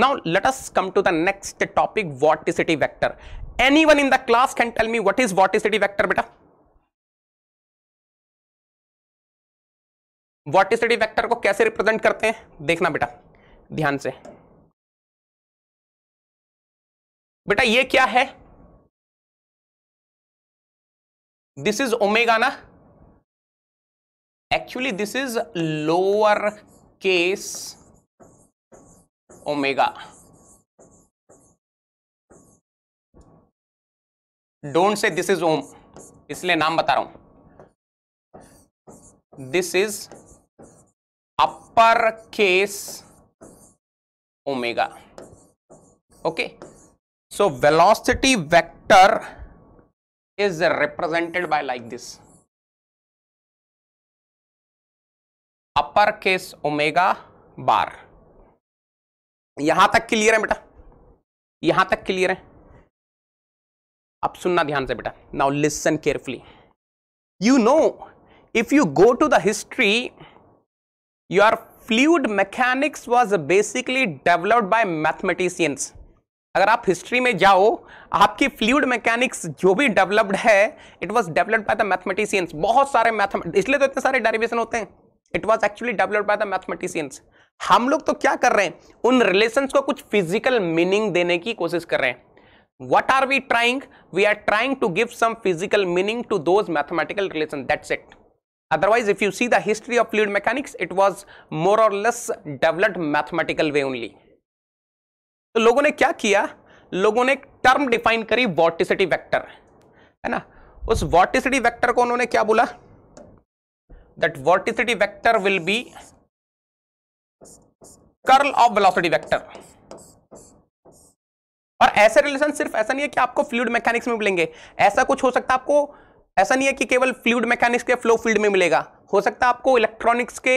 [SPEAKER 2] now let us come to the next topic vorticity vector one in the class can tell me what is vorticity vector बेटा
[SPEAKER 3] वॉटिसिटी वेक्टर को कैसे represent करते हैं देखना बेटा ध्यान से बेटा ये क्या है दिस इज ओमेगा ना actually this is lower case omega
[SPEAKER 2] don't say this is ओम इसलिए नाम बता रहा हूं this is upper case omega okay so velocity vector represented by like this
[SPEAKER 3] upper case omega bar
[SPEAKER 2] यहां तक क्लियर है बेटा यहां तक क्लियर है अब सुनना ध्यान से बेटा now listen carefully you know if you go to the history your fluid mechanics was basically developed by mathematicians अगर आप हिस्ट्री में जाओ आपकी फ्लूड मैकेनिक्स जो भी डेवलप्ड है it was developed by the mathematicians बहुत सारे मैथम इसलिए तो इतने सारे डेरिवेशन होते हैं it was actually developed by the mathematicians हम लोग तो क्या कर रहे हैं उन रिलेशन को कुछ फिजिकल मीनिंग देने की कोशिश कर रहे हैं what are we trying we are trying to give some physical meaning to those mathematical relations that's it otherwise if you see the history of fluid mechanics it was more or less developed mathematical way only तो लोगों ने क्या किया लोगों ने एक term define करी वॉर्टिसिटी vector है ना उस वॉर्टिसिटी वेक्टर को उन्होंने क्या बोला that vorticity vector will be curl of velocity vector और ऐसे रिलेशन सिर्फ ऐसा नहीं है कि आपको फ्लूड मैकेनिक्स में मिलेंगे ऐसा कुछ हो सकता है आपको ऐसा नहीं है कि केवल फ्लूड मैकेनिक्स के फ्लो फील्ड में मिलेगा हो सकता है आपको इलेक्ट्रॉनिक्स के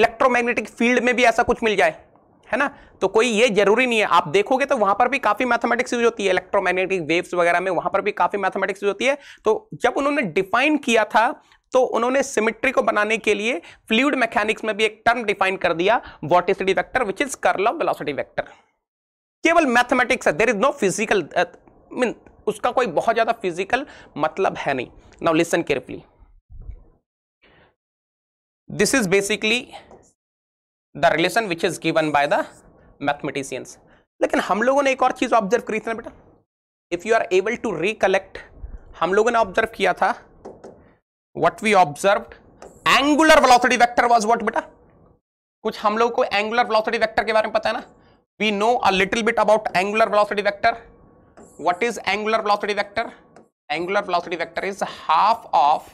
[SPEAKER 2] इलेक्ट्रोमैग्नेटिक फील्ड में भी ऐसा कुछ मिल जाए है ना तो कोई ये जरूरी नहीं है आप देखोगे तो वहां पर भी काफी मैथमेटिक्स यूज होती है इलेक्ट्रोमैग्नेटिक वेव्स वगैरह में वहां पर भी काफी मैथमेटिक्स यूज होती है तो जब उन्होंने डिफाइन किया था तो उन्होंने सिमिट्री को बनाने के लिए फ्लूड मैकेनिक्स में भी एक टर्म डिफाइन कर दिया vorticity vector which is curl of velocity vector केवल मैथमेटिक्स है there is no physical mean उसका कोई बहुत ज्यादा फिजिकल मतलब है नहीं now listen carefully this is basically the relation which is given by the mathematicians लेकिन हम लोगों ने एक और चीज ऑब्जर्व करी थी ना बेटा if you are able to recollect हम लोगों ने ऑब्जर्व किया था what we observed angular velocity vector was what beta kuch hum log ko angular velocity vector ke bare mein pata hai na we know a little bit about angular velocity vector what is angular velocity vector angular velocity vector is half of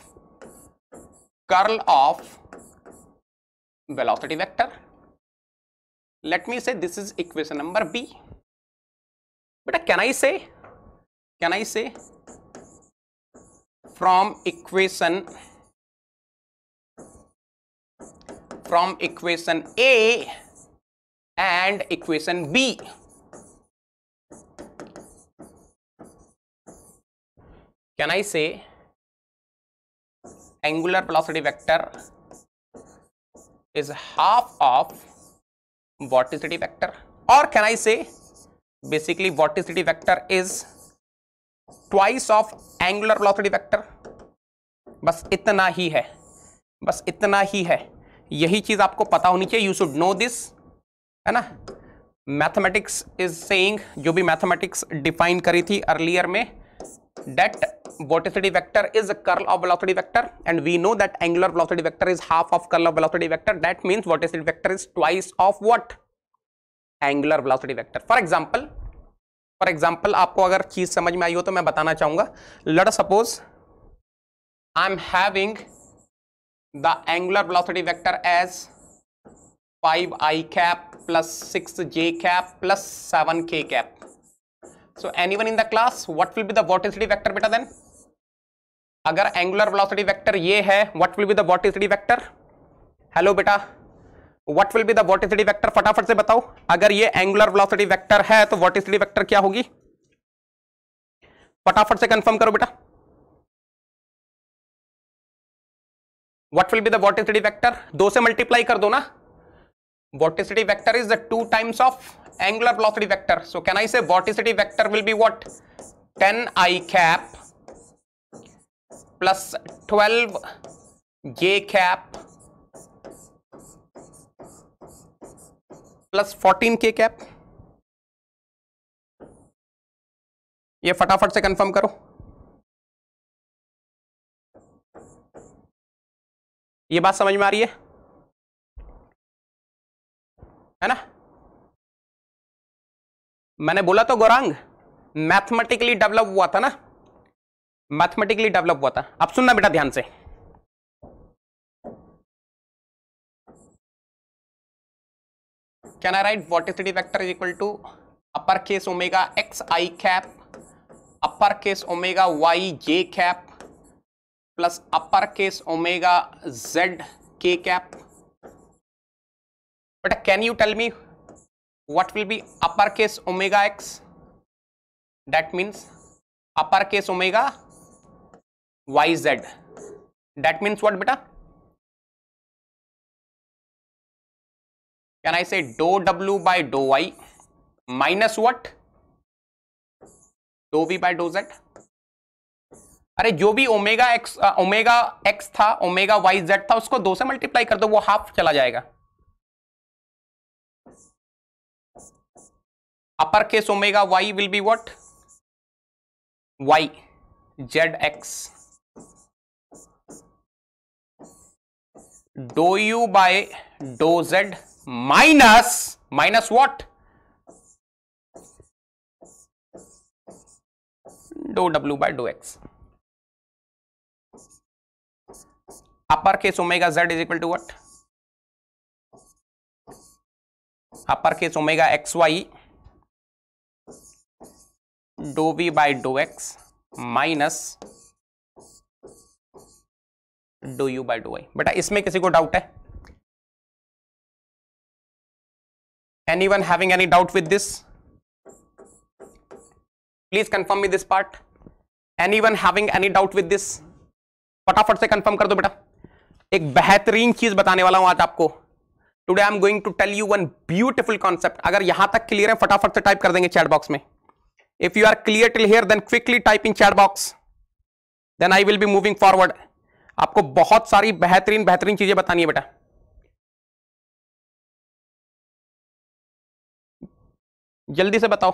[SPEAKER 2] curl of velocity vector let me say this is equation number b beta can i say can i say from equation from equation A and equation B. Can I say angular velocity vector is half of vorticity vector or can I say basically vorticity vector is twice of angular velocity vector बस इतना ही है बस इतना ही है यही चीज आपको पता होनी चाहिए यू शुड नो दिस है ना मैथमेटिक्स इज सेइंग जो भी मैथमेटिक्स डिफाइन करी थी अर्लियर में that vorticity vector is curl of velocity vector and we know that angular velocity vector is half of curl of velocity vector that means vorticity vector is twice of what angular velocity vector for example for example आपको अगर चीज समझ में आई हो तो मैं बताना चाहूंगा let suppose I am having the angular velocity vector as five i cap plus six j cap plus seven k cap so any one in class what will be the vorticity vector beta then अगर angular velocity vector ये है what will be the vector vector hello बेटा what will be vorticity vector फटाफट से बताओ अगर ये angular velocity vector है तो वॉटिसिटी वेक्टर क्या होगी फटाफट
[SPEAKER 3] से कंफर्म करो बेटा what will be
[SPEAKER 2] vorticity vector दो से मल्टीप्लाई कर दो ना vorticity vector is the two times of angular velocity vector so can I say vorticity vector will be what ten i cap plus twelve j cap plus fourteen k cap ये फटाफट से confirm करो
[SPEAKER 3] ये बात समझ में आ रही है है ना
[SPEAKER 2] मैंने बोला तो गौरांग मैथमेटिकली डेवलप हुआ था ना मैथमेटिकली डेवलप हुआ था अब सुनना बेटा ध्यान से
[SPEAKER 3] can I write vorticity
[SPEAKER 2] vector is equal to upper case omega x i cap upper case omega y j cap plus upper case omega z k cap but can you tell me what will be upper case omega x that means upper case omega yz that means what beta
[SPEAKER 3] can I say do डब्ल्यू by dough y
[SPEAKER 2] minus what do V by do z अरे जो भी omega x omega x था omega y z था उसको दो से multiply कर दो वो हाफ चला जाएगा
[SPEAKER 3] upper case omega y will be what y
[SPEAKER 2] z x doe u by dough z minus minus what doe डब्ल्यू
[SPEAKER 3] by dough x upper case omega Z
[SPEAKER 2] is equal to what upper case omega x y dough v by dough x minus doe u by dough y बेटा इसमें
[SPEAKER 3] किसी को doubt है anyone having any
[SPEAKER 2] doubt with this please confirm me this part anyone having any doubt with this फटाफट से confirm कर दो बेटा एक बेहतरीन चीज बताने वाला हूं आज आपको today I am going to tell you one beautiful concept अगर यहां तक क्लियर है फटाफट से टाइप कर देंगे चैट बॉक्स में if you are clear till here then quickly type in chat box then I will be moving forward आपको बहुत सारी बेहतरीन बेहतरीन
[SPEAKER 3] चीजें बतानी है बेटा जल्दी से बताओ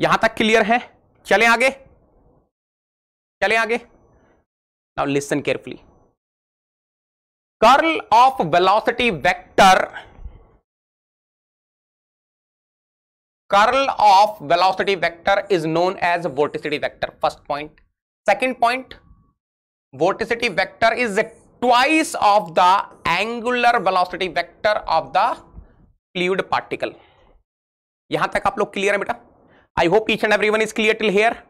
[SPEAKER 3] यहां तक क्लियर है चले आगे चले आगे now listen carefully curl
[SPEAKER 2] of velocity vector curl of velocity vector is known as vorticity vector first point second point vorticity vector is twice of the angular velocity vector of the fluid particle यहां तक आप लोग clear है बेटा I hope each and every one is clear till here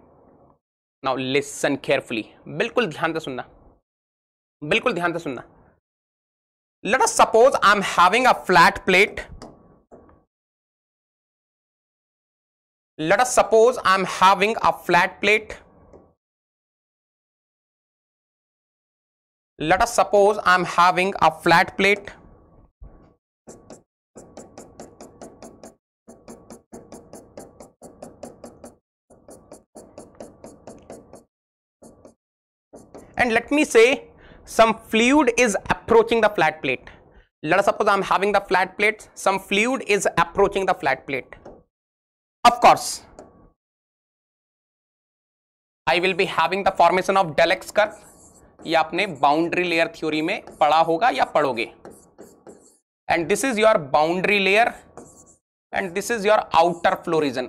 [SPEAKER 2] now listen carefully बिल्कुल ध्यान से सुनना बिल्कुल ध्यान से सुनना let us suppose I am having a flat plate let us suppose I am having a flat plate
[SPEAKER 3] let us suppose I'm having a
[SPEAKER 2] flat plate and let me say some fluid is approaching the flat plate let us suppose I'm having the flat plate some fluid is approaching the flat plate of course I will be having the formation of del x curve ये आपने boundary layer theory में पढ़ा होगा या पढ़ोगे and this is your boundary layer and this is your outer flow region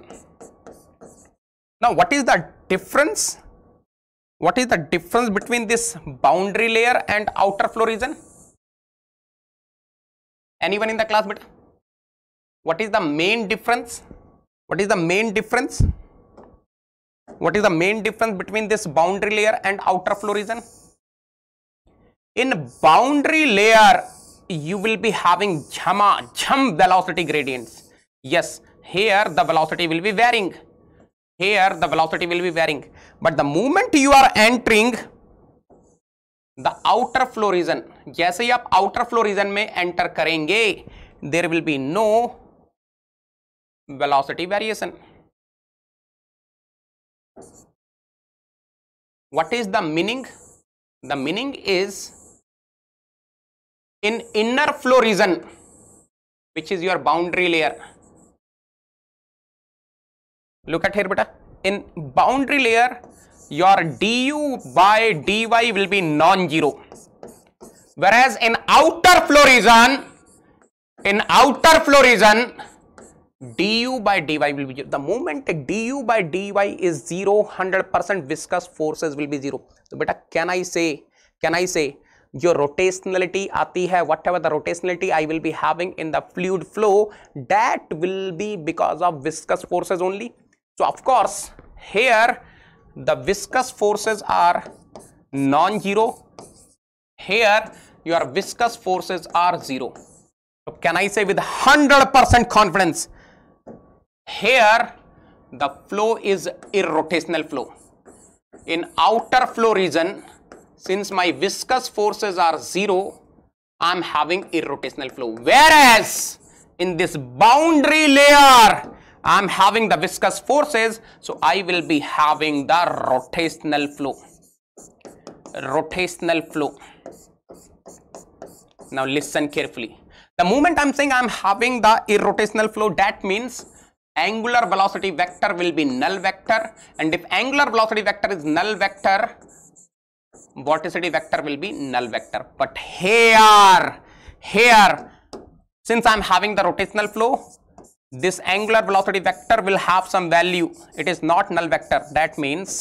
[SPEAKER 2] now what is the difference what is the difference between this boundary layer and outer flow region any one in the class बेटा what is the main difference what is the main difference What is the main difference between this boundary layer and outer fluorescence? In boundary layer, you will be having jama, jump velocity gradients. Yes, here the velocity will be varying. Here the velocity will be varying. But the moment you are entering the outer flow region, जैसे ही आप outer flow region में enter करेंगे, there will be no
[SPEAKER 3] velocity variation.
[SPEAKER 2] What is the meaning? The meaning is in inner flow region which is your boundary layer look at here beta in boundary layer your du by dy will be non-zero whereas in outer flow region in outer flow region du by dy will be zero. the moment du by dy is 0 100 percent viscous forces will be zero so beta can i say can i say your rotationality aati hai whatever the rotationality I will be having in the fluid flow that will be because of viscous forces only so of course here the viscous forces are non-zero here your viscous forces are zero so can I say with 100% confidence here the flow is irrotational flow in outer flow region since my viscous forces are zero, I'm having irrotational flow. Whereas in this boundary layer, I'm having the viscous forces, so I will be having the rotational flow. Rotational flow. Now listen carefully. The moment I'm saying I'm having the irrotational flow, that means angular velocity vector will be null vector. And if angular velocity vector is null vector, vorticity vector will be null vector but here here since i am having the rotational flow this angular velocity vector will have some value it is not null vector that means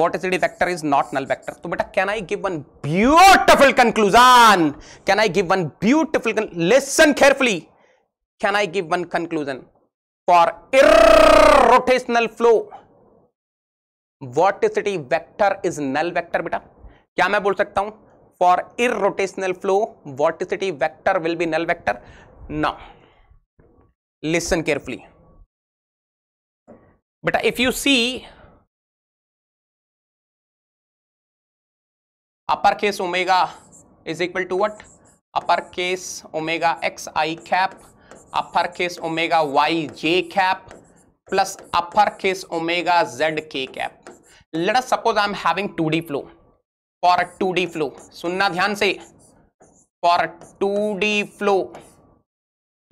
[SPEAKER 2] vorticity vector is not null vector so beta can i give one beautiful conclusion can i give one beautiful listen carefully can i give one conclusion for irrotational flow vorticity vector is null vector बेटा क्या मैं बोल सकता हूं for irrotational flow vorticity vector will be null vector ना listen carefully बेटा if you see upper case omega is equal to what upper case omega x i cap upper case omega y j cap plus upper case omega z k cap let us suppose I am having 2D flow for a 2D flow सुनना ध्यान से for 2D flow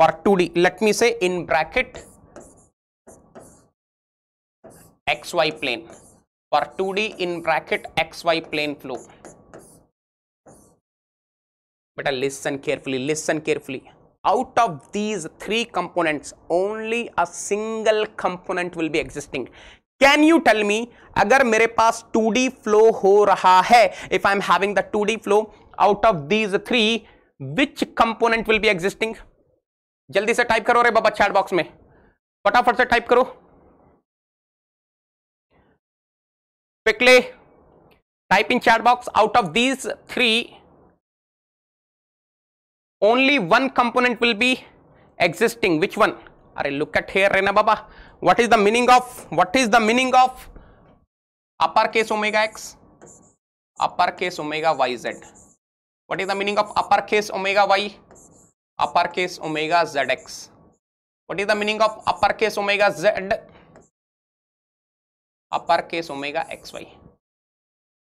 [SPEAKER 2] for 2D D let me say in bracket x y plane for 2D in bracket x y plane flow बेटा listen carefully listen carefully out of these three components only a single component will be existing can you tell me अगर मेरे पास two D flow हो रहा है if I am having the two D flow out of these three which component will be existing जल्दी से type करो रे बाबा चैट बॉक्स में फटाफट से टाइप करो quickly type in chat box out of these three only one component will be existing which one अरे लुक एट हेयर रहे ना बाबा what is the meaning of what is the meaning of upper case omega x upper case omega yz what is the meaning of upper case omega y upper case omega zx what is the meaning of upper case omega z upper case omega xy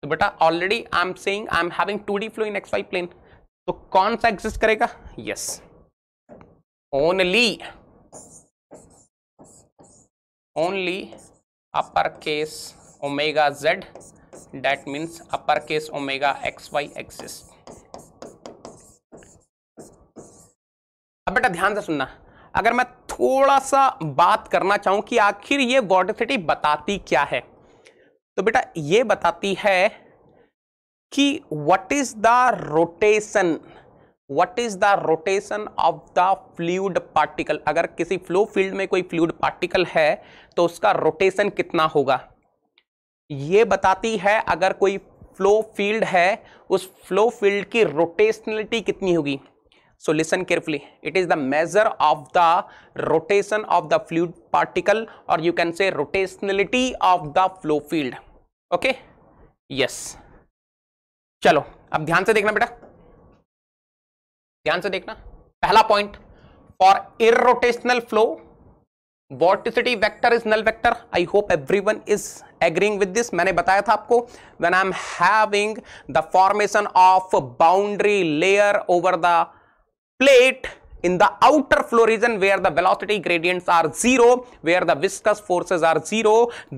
[SPEAKER 2] तो बेटा already I am saying I am having 2d flow in xy plane तो कौन सा exist करेगा yes only only upper omega z omega means upper case omega x y axis अब बेटा ध्यान से सुनना अगर मैं थोड़ा सा बात करना चाहूं कि आखिर ये वॉर्टिसिटी बताती क्या है तो बेटा ये बताती है कि what is the rotation what is the rotation of the fluid particle अगर किसी फ्लो फील्ड में कोई फ्लूड पार्टिकल है तो उसका रोटेशन कितना होगा यह बताती है अगर कोई फ्लो फील्ड है उस फ्लो फील्ड की रोटेशनलिटी कितनी होगी so listen carefully it is the measure of the rotation of the fluid particle और you can say rotationality of the flow field okay yes चलो अब ध्यान से देखना बेटा ध्यान से देखना पहला point for irrotational flow vorticity vector is null vector i hope everyone is agreeing with this मैंने बताया था आपको I am having the formation of boundary layer over the plate in the outer flow region where the velocity gradients are zero where the viscous forces are zero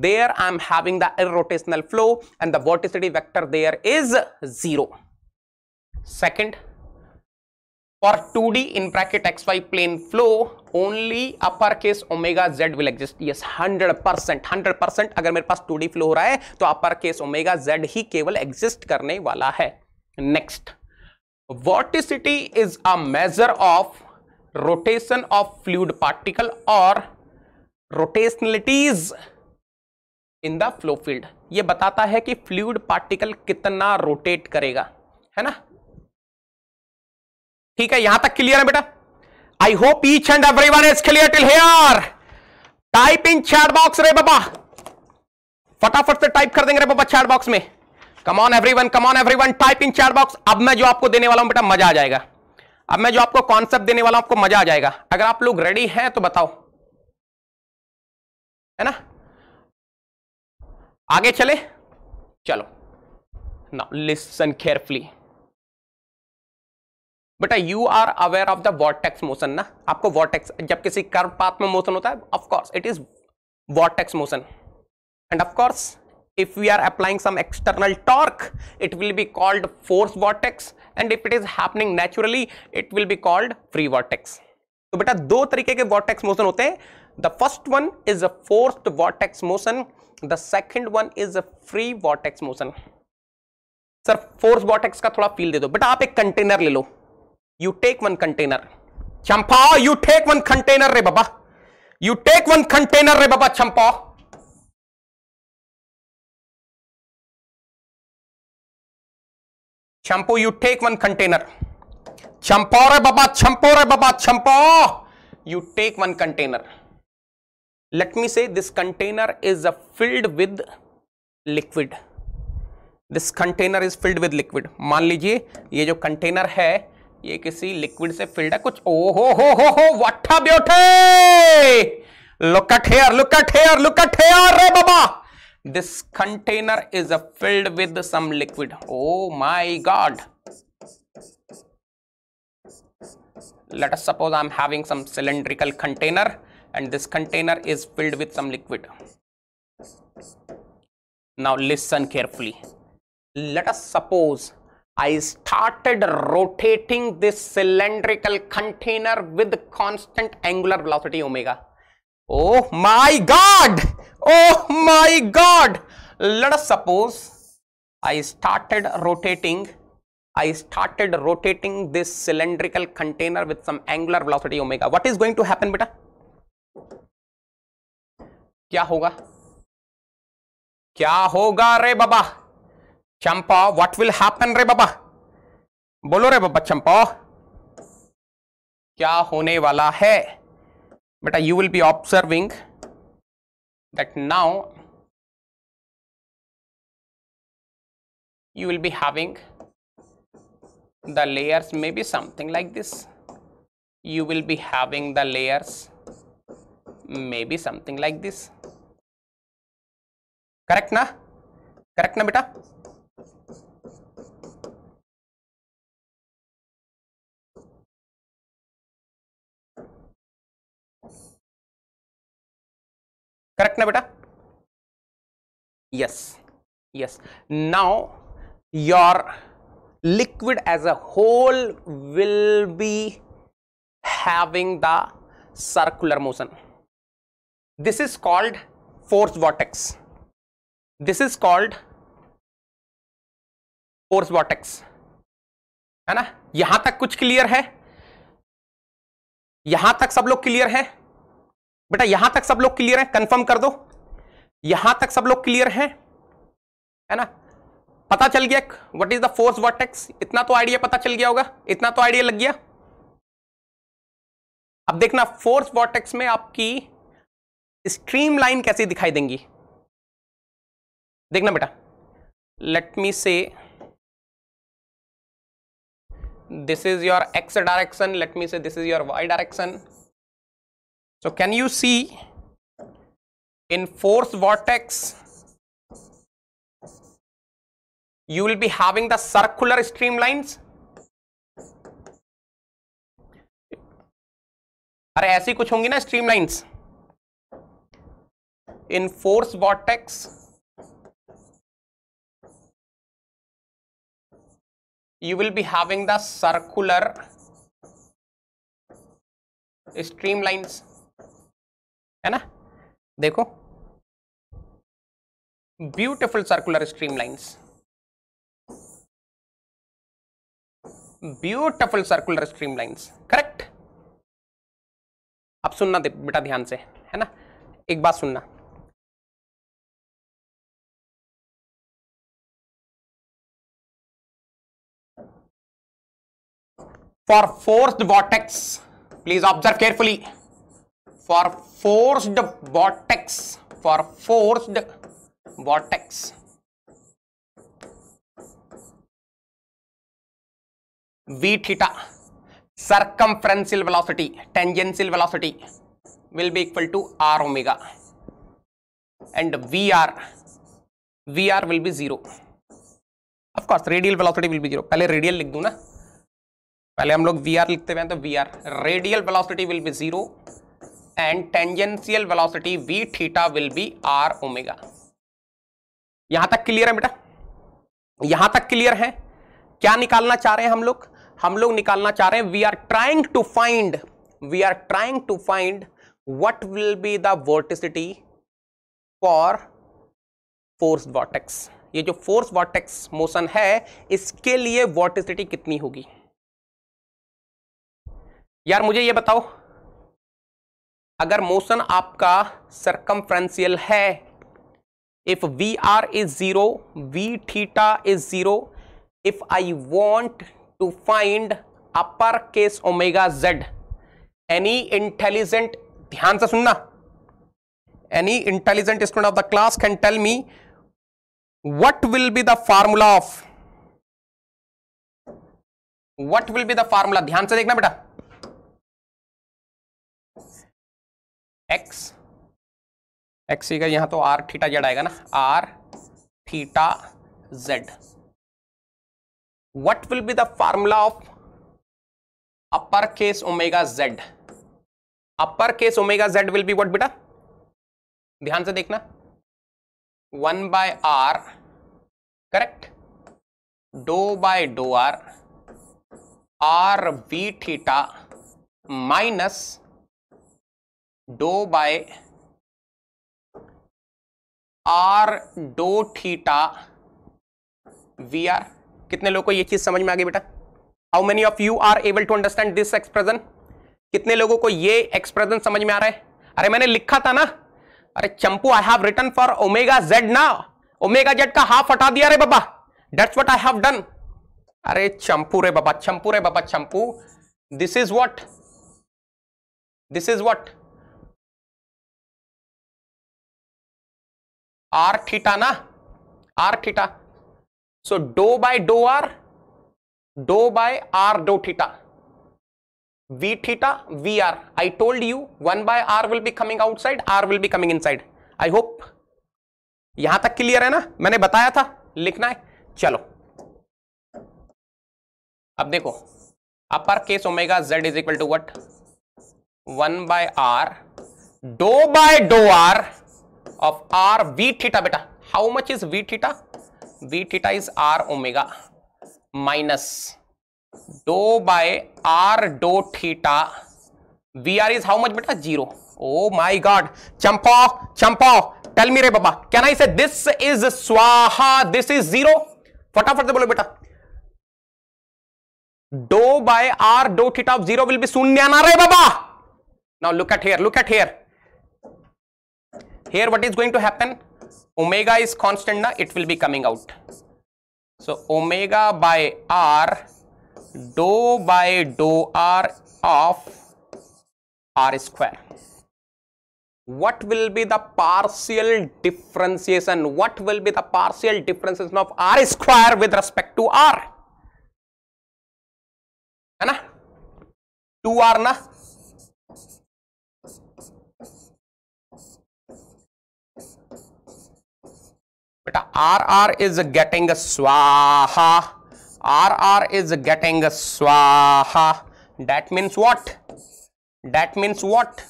[SPEAKER 2] there i am having the irrotational flow and the vorticity vector there is zero second for 2D in bracket xy plane flow only uppercase omega z will exist yes 100% 100% अगर मेरे पास 2D flow हो रहा है तो uppercase omega z ही केवल exist करने वाला है next vorticity is a measure of rotation of fluid particle or rotationalities in the flow field ये बताता है कि fluid particle कितना rotate करेगा है ना ठीक है यहां तक क्लियर है बेटा I hope each and every one is clear till here type in chat box रे बाबा फटाफट से टाइप कर देंगे रे बाबा चैट बॉक्स में every come on every one type in chat box अब मैं जो आपको देने वाला हूं बेटा मजा आ जाएगा अब मैं जो आपको कॉन्सेप्ट देने वाला हूं आपको मजा आ जाएगा अगर आप लोग रेडी हैं तो बताओ है ना आगे चले चलो ना लिसन केयरफुली बेटा you are aware of the vortex motion ना आपको वॉटेक्स जब किसी कर्व पाथ में मोशन होता है of course it is vortex motion and of course if you are applying some external torque it will be called force vortex and if it is happening naturally it will be called free vortex तो बेटा दो तरीके के vortex motion होते हैं the first one is a forced vortex motion the second one is a free vortex motion sir force vortex का थोड़ा feel दे दो बेटा आप एक कंटेनर ले लो you take one container Champa you take one container रे बाबा यू टेक वन कंटेनर रे बाबा Champa Champo you take one container Champo रे बाबा चंपो रे बाबा Champo you take one container let me say this container is a filled with liquid this container is filled with liquid मान लीजिए ये जो कंटेनर है ये किसी लिक्विड से फिल्ड है कुछ ओहो हो हो हो what a beauty look at here look at here look at here रे बाबा this container is a filled with some liquid oh my god let us suppose I am having some cylindrical container and this container is filled with some liquid now listen carefully let us suppose I started rotating this cylindrical container with constant angular velocity omega. Oh my God! Oh my God! Let us suppose I started rotating, I started rotating this cylindrical container with some angular velocity omega. What is going to happen beta? क्या होगा क्या होगा रे बाबा Champa what will happen रे बाबा बोलो रे बाबा चंपा क्या होने वाला है बेटा you
[SPEAKER 3] will be observing that now
[SPEAKER 2] you will be having the layers may be something like this you will be having the layers may be something like this correct ना
[SPEAKER 3] करेक्ट ना बेटा करेक्ट ना बेटा yes
[SPEAKER 2] yes now your liquid as a whole will be having the circular motion this is called force vortex this is called
[SPEAKER 3] force vortex है ना यहां
[SPEAKER 2] तक कुछ क्लियर है यहां तक सब लोग क्लियर है बेटा यहां तक सब लोग क्लियर हैं कंफर्म कर दो यहां तक सब लोग क्लियर हैं है ना पता चल गया what is the force vortex इतना तो आइडिया पता चल गया होगा इतना तो आइडिया लग गया अब देखना फोर्स वर्टेक्स में आपकी
[SPEAKER 3] स्ट्रीम लाइन कैसी दिखाई देंगी देखना बेटा
[SPEAKER 2] let me say this is your x direction let me say this is your y direction So, can you see in force vortex you will be having the circular streamlines
[SPEAKER 3] अरे ऐसी कुछ होंगी ना streamlines in force vortex you will be having the circular streamlines है ना देखो beautiful circular stream lines beautiful circular stream lines correct अब सुनना बेटा ध्यान से है ना एक बात सुनना
[SPEAKER 2] for forced vortex please observe carefully for forced vortex for forced vortex v theta circumferential velocity tangential velocity will be equal to r omega and vr vr will be zero of course radial velocity will be zero पहले radial लिख दूं ना पहले हम लोग vr लिखते हुए तो vr radial velocity will be zero and tangential velocity v theta will be r omega यहां तक क्लियर है बेटा यहां तक क्लियर है क्या निकालना चाह रहे हैं हम लोग हम लोग निकालना चाह रहे हैं we are trying to find we are trying to find what will be the for force vortex ये जो फोर्स वॉटेक्स मोशन है इसके लिए वॉटिसिटी कितनी होगी यार मुझे ये बताओ अगर मोशन आपका सरकमफ्रेंसियल है if v are is zero v theta is zero if I want to find upper case omega z any intelligent ध्यान से सुनना any intelligent student of the class can tell me what will be the formula of what will
[SPEAKER 3] be the formula ध्यान से देखना बेटा
[SPEAKER 2] x x eager यहां तो are theta z आएगा ना r theta z what will be the formula of upper case omega z upper case omega z will be what बेटा ध्यान से देखना one by r correct doe by dough are r v theta minus dough by are dough theta we r कितने लोगों को ये चीज समझ में आ गई बेटा how many of you are able to understand this expression कितने लोगों को ये एक्सप्रेशन समझ में आ रहा है अरे मैंने लिखा था ना अरे Champu I have written for omega z ना ओमेगा जेड का हाफ हटा दिया रे बाबा that's what I have done अरे चंपू रे बाबा चंपू रे बाबा Champu this is what this is what
[SPEAKER 3] r theta ना
[SPEAKER 2] r theta so doe by dough r dough by are dough theta v theta vr i told you 1 by r will be coming outside r will be coming inside I hope यहां तक clear है ना मैंने बताया था लिखना है चलो अब देखो upper case omega Z is equal to what one by are dough by dough R of R V theta बेटा how much is V theta V theta is R omega minus dough by are dough theta we are is how much बेटा zero oh my god चंपो चंपो tell me रे बाबा can I say this is स्वाहा this is zero फटाफट से बोलो बेटा dough by are dough theta of zero will be शून्य ना रे बाबा now look at here look at here here what is going to happen omega is constant na it will be coming out so omega by r dou by dou r of r square what will be the partial differentiation what will be the partial differentiation of r square with respect to r? 2r na? बेटा R R is getting स्वाहा R R is getting स्वाहा that means what that means what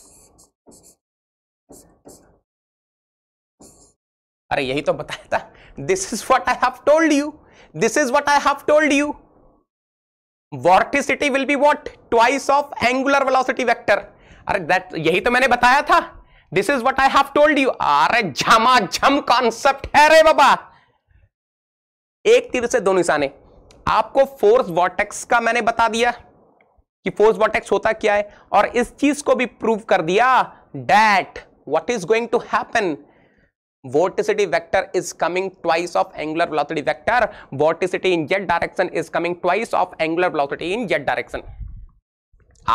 [SPEAKER 2] अरे यही तो बताया था this is what I have told you this is what I have told you vorticity will be what twice of angular velocity vector अरे that यही तो मैंने बताया था this is what I have told you अरे झमाझम concept है रे बाबा एक तीर से दो निशाने आपको फोर्स वॉटेक्स का मैंने बता दिया कि फोर्स वॉटेक्स होता क्या है और इस चीज को भी प्रूव कर दिया that what is going to happen vorticity vector is coming twice of angular velocity vector vorticity in z direction is coming twice of angular velocity in z direction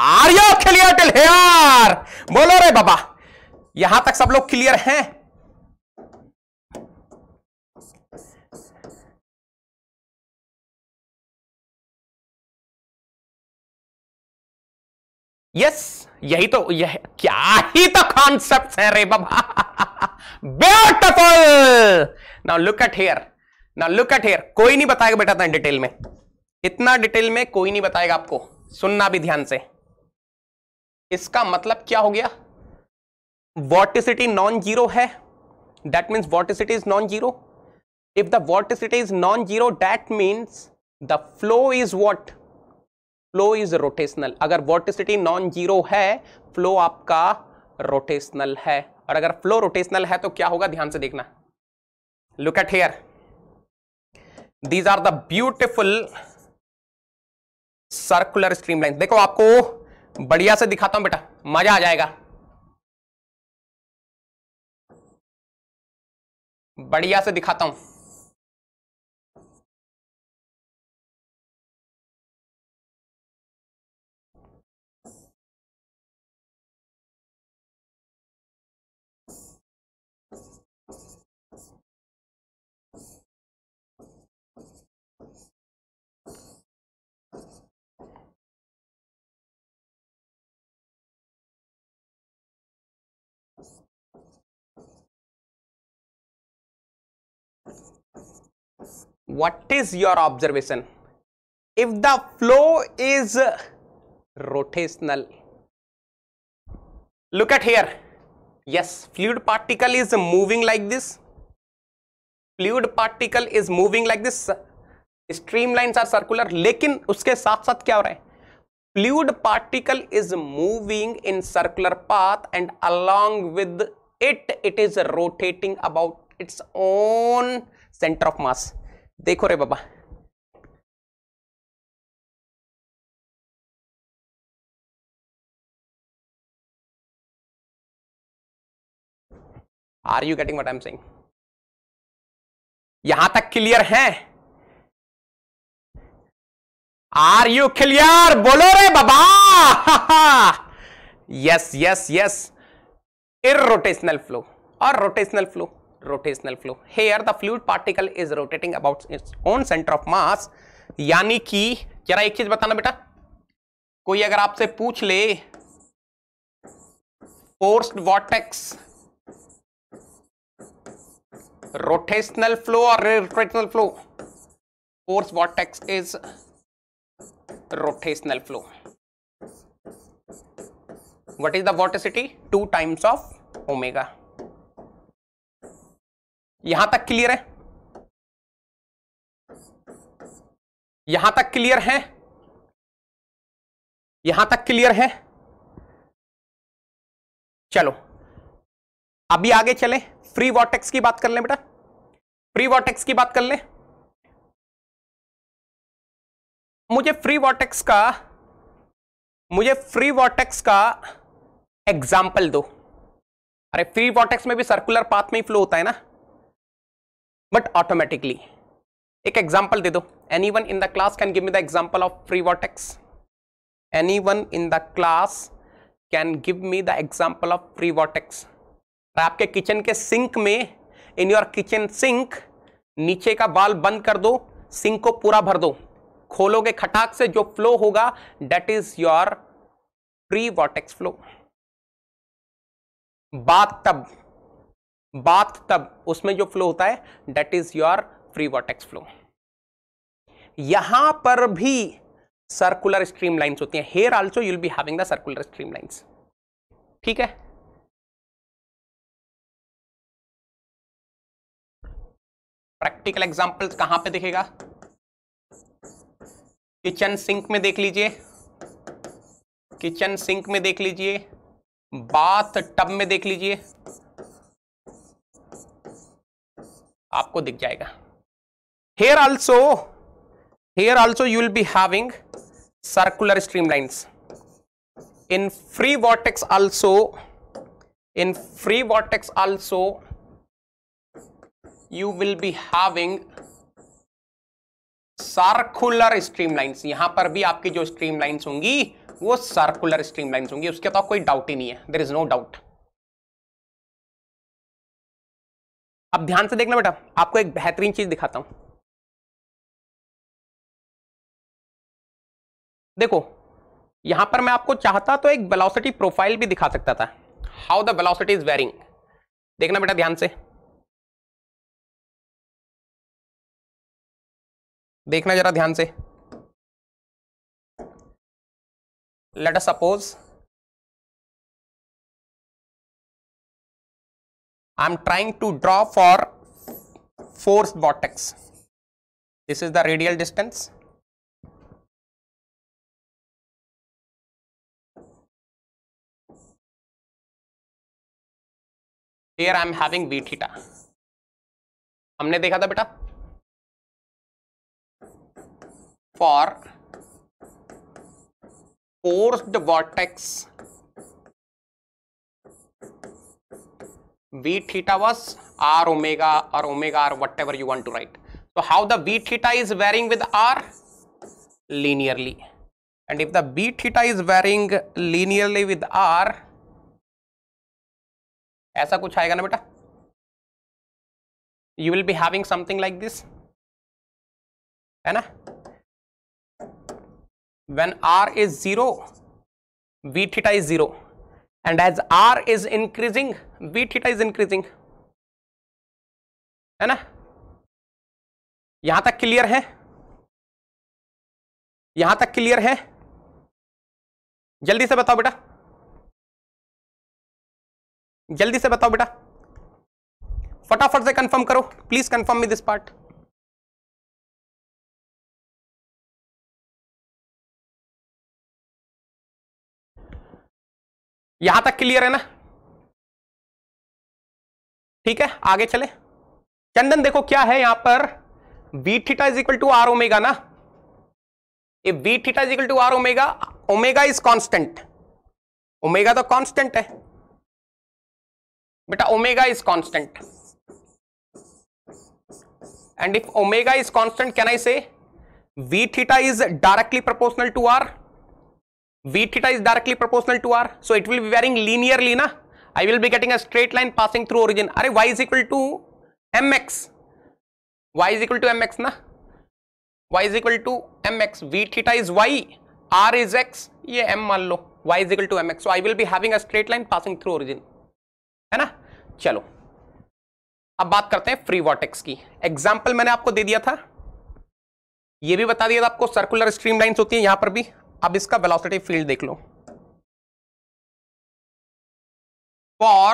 [SPEAKER 4] are you clear till here
[SPEAKER 2] bolo re baba यहां तक सब लोग clear हैं yes यही तो यह क्या ही तो कॉन्सेप्ट है रे बाबा beautiful now look at here now look at here कोई नहीं बताएगा बेटा था डिटेल में इतना डिटेल में कोई नहीं बताएगा आपको सुनना भी ध्यान से इसका मतलब क्या हो गया वॉर्टिसिटी नॉन जीरो है that means vorticity is non zero if the vorticity is non zero that means the flow is what flow is rotational अगर वॉर्टिसिटी नॉन जीरो है फ्लो आपका रोटेशनल है और अगर फ्लो रोटेशनल है तो क्या होगा ध्यान से देखना look at here these are the beautiful circular streamline देखो आपको बढ़िया से दिखाता हूं बेटा मजा आ जाएगा
[SPEAKER 3] बढ़िया से दिखाता हूँ
[SPEAKER 2] what is your observation? If the flow is rotational, look at here. Yes, fluid particle is moving like this. Fluid particle is moving like this. Streamlines are circular, लेकिन उसके साथ साथ क्या हो रहा है fluid particle is moving in circular path and along with it it is rotating about its own center of mass देखो रे बाबा
[SPEAKER 3] are you getting what I am saying यहां तक
[SPEAKER 2] क्लियर है आर यू क्लियर बोलो रे बाबा yes yes yes rotational flow और rotational flow rotational flow. Here the fluid particle is rotating about its own center of mass. यानी कि जरा एक चीज बताना बेटा कोई अगर आपसे पूछ ले फोर्स्ड वॉटेक्स रोटेशनल फ्लो और rotational flow force vortex is rotational flow what is the vorticity 2 times of omega यहां तक क्लियर है
[SPEAKER 3] यहां तक क्लियर है यहां तक क्लियर है चलो अभी आगे चले फ्री वॉटेक्स की बात कर लें बेटा फ्री वॉटेक्स की बात कर लें मुझे फ्री वॉटेक्स का
[SPEAKER 2] मुझे फ्री वॉटेक्स का एग्जाम्पल दो अरे फ्री वॉटेक्स में भी सर्कुलर पाथ में ही फ्लो होता है ना बट ऑटोमेटिकली एक एग्जाम्पल दे दो any one in the class can give me the example of free vortex any one in the class can give me the example of free vortex आपके kitchen के sink में in your kitchen sink नीचे का बाल बंद कर दो sink को पूरा भर दो खोलोगे खटाक से जो फ्लो होगा that is your free vortex flow bathtub bathtub उसमें जो फ्लो होता है that is your free vortex flow यहां पर भी सर्कुलर स्ट्रीम लाइन्स होती है here also you'll be having the circular stream streamlines ठीक है प्रैक्टिकल एग्जाम्पल कहां पे देखेगा किचन सिंक में देख लीजिए किचन सिंक में देख लीजिए बाथ टब में देख लीजिए आपको दिख जाएगा here also here also you will be having circular streamlines in free vortex also in free vortex also you will be having circular streamlines यहां पर भी आपकी जो स्ट्रीमलाइंस होंगी वो सर्कुलर स्ट्रीमलाइंस होंगी उसके तो कोई डाउट ही नहीं है देर इज नो डाउट अब ध्यान से देखना बेटा आपको एक बेहतरीन चीज दिखाता
[SPEAKER 3] हूं देखो
[SPEAKER 2] यहां पर मैं आपको चाहता तो एक वेलोसिटी प्रोफाइल भी दिखा सकता था how the velocity is varying देखना बेटा ध्यान से
[SPEAKER 3] देखना जरा ध्यान से let us suppose I am trying to draw for force vortex. This is the radial distance. Here I am having v theta. हमने देखा था बेटा for
[SPEAKER 2] forced vortex v theta was r omega or omega r whatever you want to write so how the v theta is varying with r linearly and if the b theta is varying linearly with r ऐसा कुछ आएगा ना बेटा You will be having something like this, है ना when r is 0 v theta is 0 and as r is increasing B theta is increasing है ना
[SPEAKER 3] यहां तक क्लियर है यहां तक क्लियर है जल्दी से बताओ बेटा जल्दी से बताओ बेटा फटाफट से कंफर्म करो please confirm me this part यहां तक क्लियर है ना
[SPEAKER 2] ठीक है आगे चले चंदन देखो क्या है यहां पर V theta is equal to R omega ना ये V theta is equal to R omega omega is constant omega तो कॉन्स्टेंट है बेटा omega is constant and if omega is constant can I say V theta is directly proportional to R V theta is directly proportional to R so it will be varying linearly ना I will be getting a straight line passing through origin. अरे y is equal to mx. y is equal to mx ना y is equal to mx. v theta is y, r is x. ये m मान लो y is equal to mx. So I will be having a straight line passing through origin. है ना चलो अब बात करते हैं फ्री वॉटेक्स की एग्जाम्पल मैंने आपको दे दिया था ये भी बता दिया था आपको सर्कुलर स्ट्रीम लाइन्स होती है यहां पर भी अब इसका वेलोसिटी फील्ड देख लो for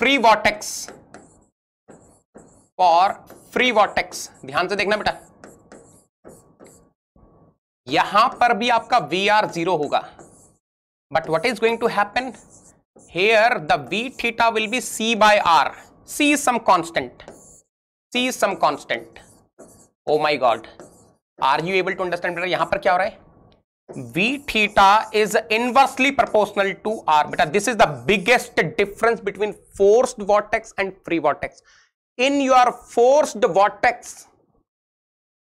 [SPEAKER 2] free vortex for free vortex ध्यान से देखना बेटा यहां पर भी आपका वी आर जीरो होगा but what is going to happen here the V theta will be C by R C some constant C some constant oh my god are you able to understand बेटा यहां पर क्या हो रहा है v theta is inversely proportional to r beta. This is the biggest difference between forced vortex and free vortex. In your forced vortex,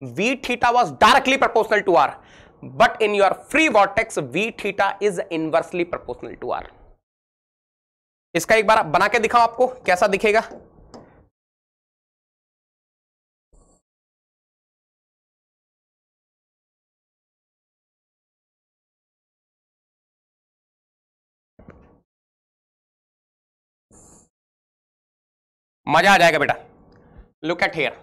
[SPEAKER 2] v theta was directly proportional to r. But in your free vortex, v theta is inversely proportional to r. इसका एक बार बना के दिखाओ आपको कैसा दिखेगा
[SPEAKER 3] मजा आ जाएगा बेटा look at here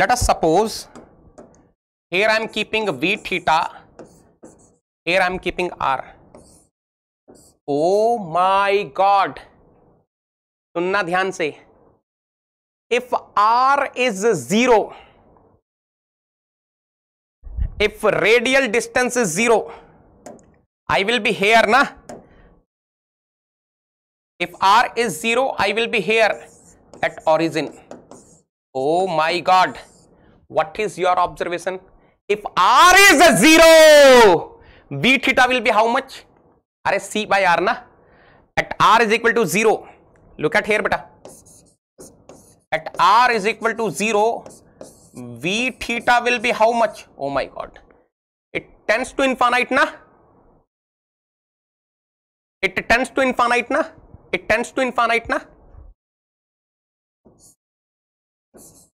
[SPEAKER 3] let us suppose
[SPEAKER 2] here I am keeping V theta here I am keeping R oh my god सुनना ध्यान से
[SPEAKER 3] if R is zero
[SPEAKER 2] if radial distance is zero I will be here ना If R is 0, I will be here at origin. Oh my God. What is your observation? If R is a 0, B theta will be how much? R is C by R na? At R is equal to 0. Look at here beta. At R is equal to 0, V theta will be how much? Oh my God. It tends to infinite na? It tends to infinite na? It tends to infinite ना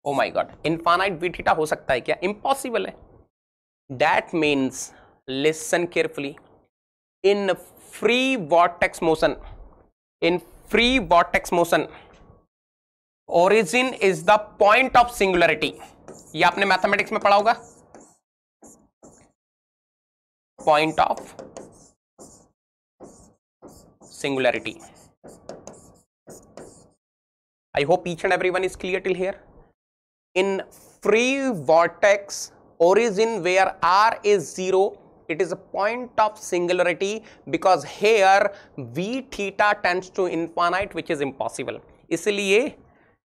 [SPEAKER 2] oh my god infinite V theta हो सकता है क्या impossible है that means listen carefully in free vortex motion in free vortex motion origin is the point of singularity ये आपने mathematics में पढ़ा होगा point of singularity I hope each and everyone is clear till here. In free vortex origin where R is zero it is a point of singularity because here V theta tends to infinite which is impossible. इसलिए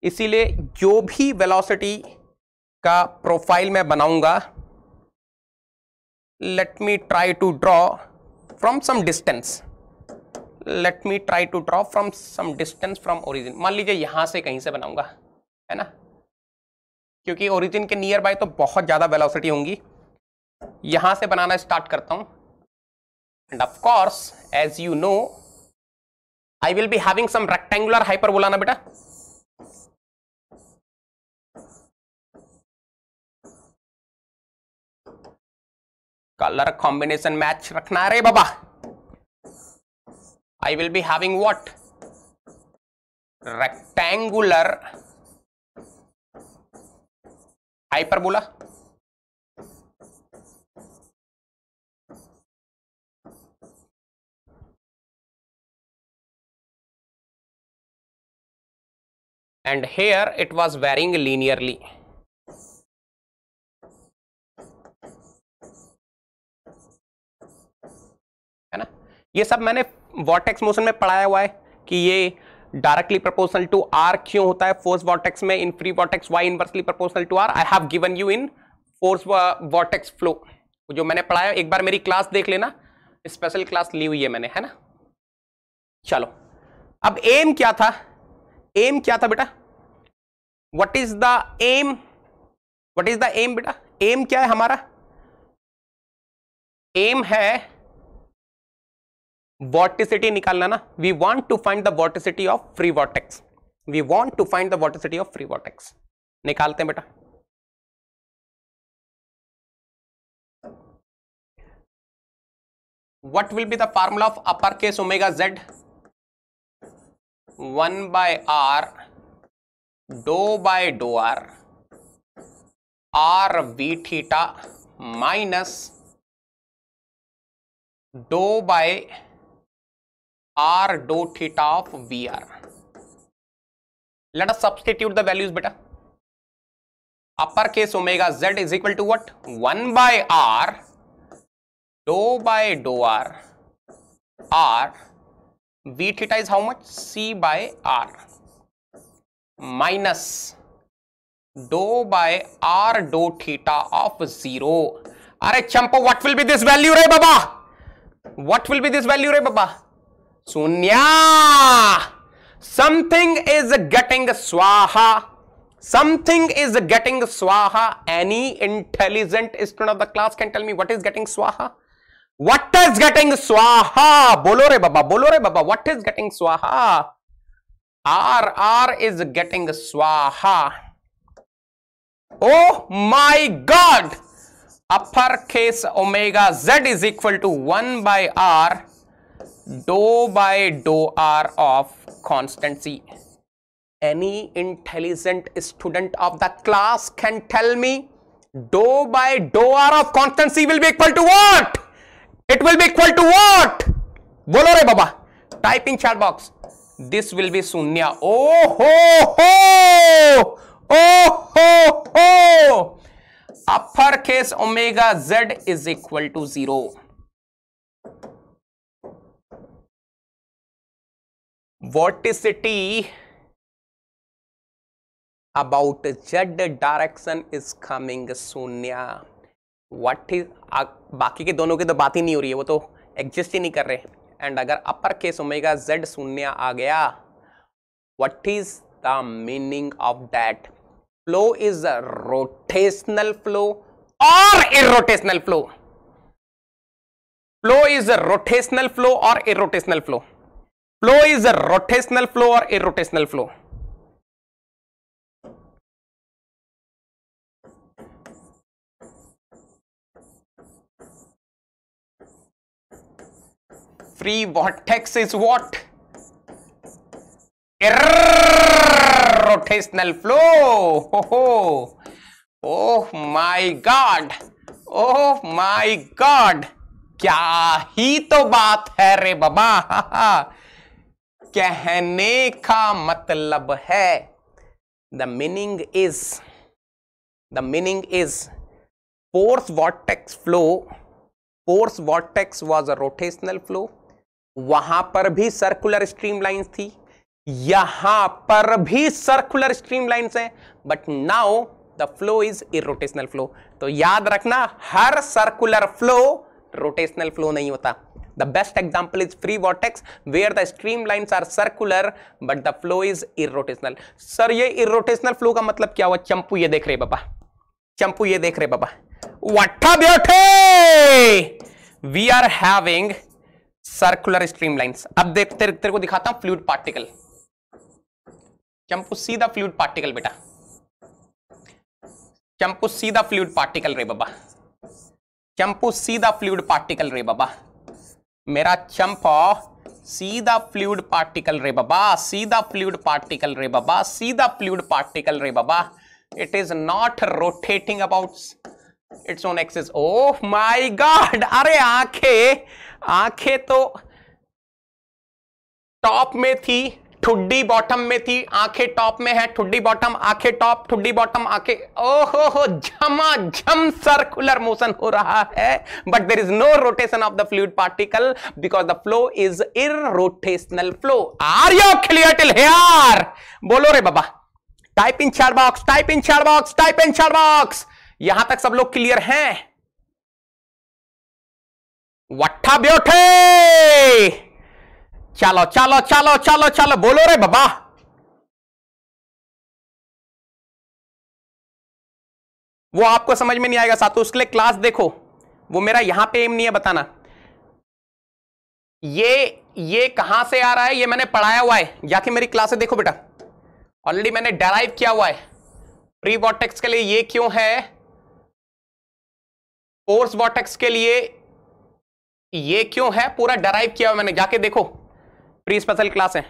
[SPEAKER 2] इसीलिए जो भी velocity का profile मैं बनाऊंगा let me try to draw from some distance let me try to draw from some distance from origin मान लीजिए यहां से कहीं से बनाऊंगा है ना क्योंकि ओरिजिन के नियर बाय तो बहुत ज़्यादा वेलोसिटी होंगी यहां से बनाना स्टार्ट करता हूं and course as you know I will be having some rectangular hyperbola बेटा कलर कॉम्बिनेशन मैच रखना अरे बाबा I will be having what? Rectangular hyperbola.
[SPEAKER 3] And here it was varying linearly.
[SPEAKER 2] है ना ये सब मैंने वॉटेक्स मोशन में पढ़ाया हुआ है कि ये डायरेक्टली प्रपोर्शनल टू आर क्यों होता है फोर्स वॉटेक्स में in free vortex Y inversely proportional to R I have given you in force vortex flow जो मैंने पढ़ाया एक बार मेरी क्लास देख लेना स्पेशल क्लास ली हुई है मैंने है ना चलो अब एम क्या था एम क्या था बेटा what is the aim what is the aim बेटा एम क्या है हमारा एम है वोटिसिटी निकालना ना we want to find the vorticity of free vortex we want to find the vorticity of free vortex निकालते हैं बेटा
[SPEAKER 3] what will be the formula of upper
[SPEAKER 2] case omega Z one by are dough by dough are R V theta minus dough by are dough theta of we R let us substitute the values बेटा upper case omega Z is equal to what one by are dough by dough are R V theta is how much C by R minus dough by are dough theta of zero अरे चंपो what will be this value रे बाबा what will be this value रे बाबा Sunya. Something is getting swaha. Something is getting swaha. Any intelligent student of the class can tell me what is getting swaha. What is getting swaha? Bolo re baba, bolo re baba. What is getting swaha? R R is getting swaha. Oh my God! Uppercase omega Z is equal to 1 by R dou by dou r of constancy. Any intelligent student of the class can tell me dou by dou r of constancy will be equal to what? It will be equal to what? Bolo re baba. Type in chat box. This will be sunya. Oh ho ho! Oh ho ho! Uppercase omega z is equal to 0. vorticity about Z direction is coming शून्य what is बाकी के दोनों की तो बात ही नहीं हो रही है वो तो एग्जिस्ट ही नहीं कर रहे एंड अगर अपर केस ओमेगा जेड शून्य आ गया what is the meaning of that flow is rotational flow और irrotational flow flow is rotational flow और irrotational flow flow is a rotational flow और a rotational flow free vortex is what? Rotational flow. Oh, oh. oh my God. Oh my God. क्या ही तो बात है रे बाबा कहने का मतलब है the meaning is the meaning is force vortex flow force vortex was a rotational flow वहां पर भी सर्कुलर स्ट्रीम लाइन्स थी यहां पर भी सर्कुलर स्ट्रीम लाइन्स है but now the flow is rotational flow तो याद रखना हर सर्कुलर फ्लो रोटेशनल फ्लो नहीं होता The best example is free vortex where the streamlines are circular but the flow is irrotational. Sir ये irrotational flow का मतलब क्या हुआ चंपू ये देख रहे बाबा चंपू ये देख रहे बाबा वट्ठा बेटे we are having circular streamlines अब देख तेरे, तेरे को दिखाता हूं फ्लूड पार्टिकल चंपू सीधा फ्लूड पार्टिकल बेटा चंपू सीधा फ्लूड पार्टिकल रे बाबा चंपू सीधा फ्लूड पार्टिकल रे बाबा मेरा चंपा सीधा फ्लूड पार्टिकल रे बाबा सीधा फ्लूड पार्टिकल रे बाबा सीधा फ्लूड पार्टिकल रे बाबा it is not rotating about its own axis oh my god अरे आंखें आंखें तो टॉप में थी ठुड्डी बॉटम में थी आंखें टॉप में है ठुड्डी बॉटम आंखें टॉप ठुड्डी बॉटम आंखें ओहो हो झमा झम सर्कुलर मोशन हो रहा है but there is no rotation of the fluid particle because the flow is irrotational flow are you clear till here बोलो रे बाबा टाइप इन चार बॉक्स टाइप इन चार बॉक्स टाइप इन चार box यहां तक सब लोग क्लियर हैं वट्ठा ब्योठे
[SPEAKER 3] चलो चलो चलो चलो चलो बोलो रे बाबा वो आपको समझ में नहीं आएगा साथ उसके लिए क्लास
[SPEAKER 2] देखो वो मेरा यहां पे एम नहीं है बताना ये ये कहां से आ रहा है ये मैंने पढ़ाया हुआ है जाके मेरी क्लास देखो बेटा ऑलरेडी मैंने डराइव किया हुआ है प्री वॉटेक्स के लिए ये क्यों है फोर्स वॉटेक्स के लिए ये क्यों है पूरा डराइव किया हुआ मैंने जाके देखो प्री स्पेशल है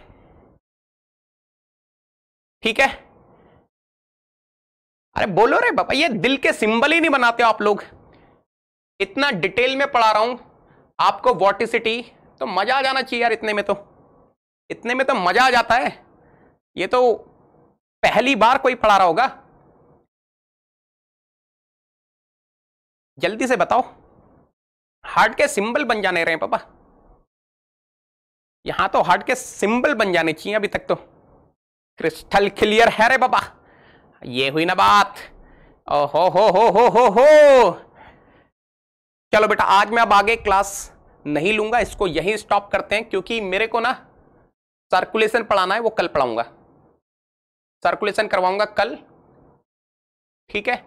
[SPEAKER 2] ठीक है अरे बोलो रे बाबा ये दिल के सिंबल ही नहीं बनाते आप लोग इतना डिटेल में पढ़ा रहा हूं आपको वॉटिसिटी तो मजा आ जाना चाहिए यार इतने में तो इतने में तो मजा आ जाता है ये तो
[SPEAKER 3] पहली बार कोई पढ़ा रहा होगा
[SPEAKER 2] जल्दी से बताओ हार्ट के सिंबल बन जाने रहे हैं पापा यहां तो हार्ट के सिंबल बन जाने चाहिए अभी तक तो क्रिस्टल क्लियर है रे बाबा ये हुई ना बात ओहो हो हो हो हो हो चलो बेटा आज मैं अब आगे क्लास नहीं लूंगा इसको यहीं स्टॉप करते हैं क्योंकि मेरे को ना सर्कुलेशन पढ़ाना है वो कल पढ़ाऊंगा सर्कुलेशन करवाऊंगा कल ठीक है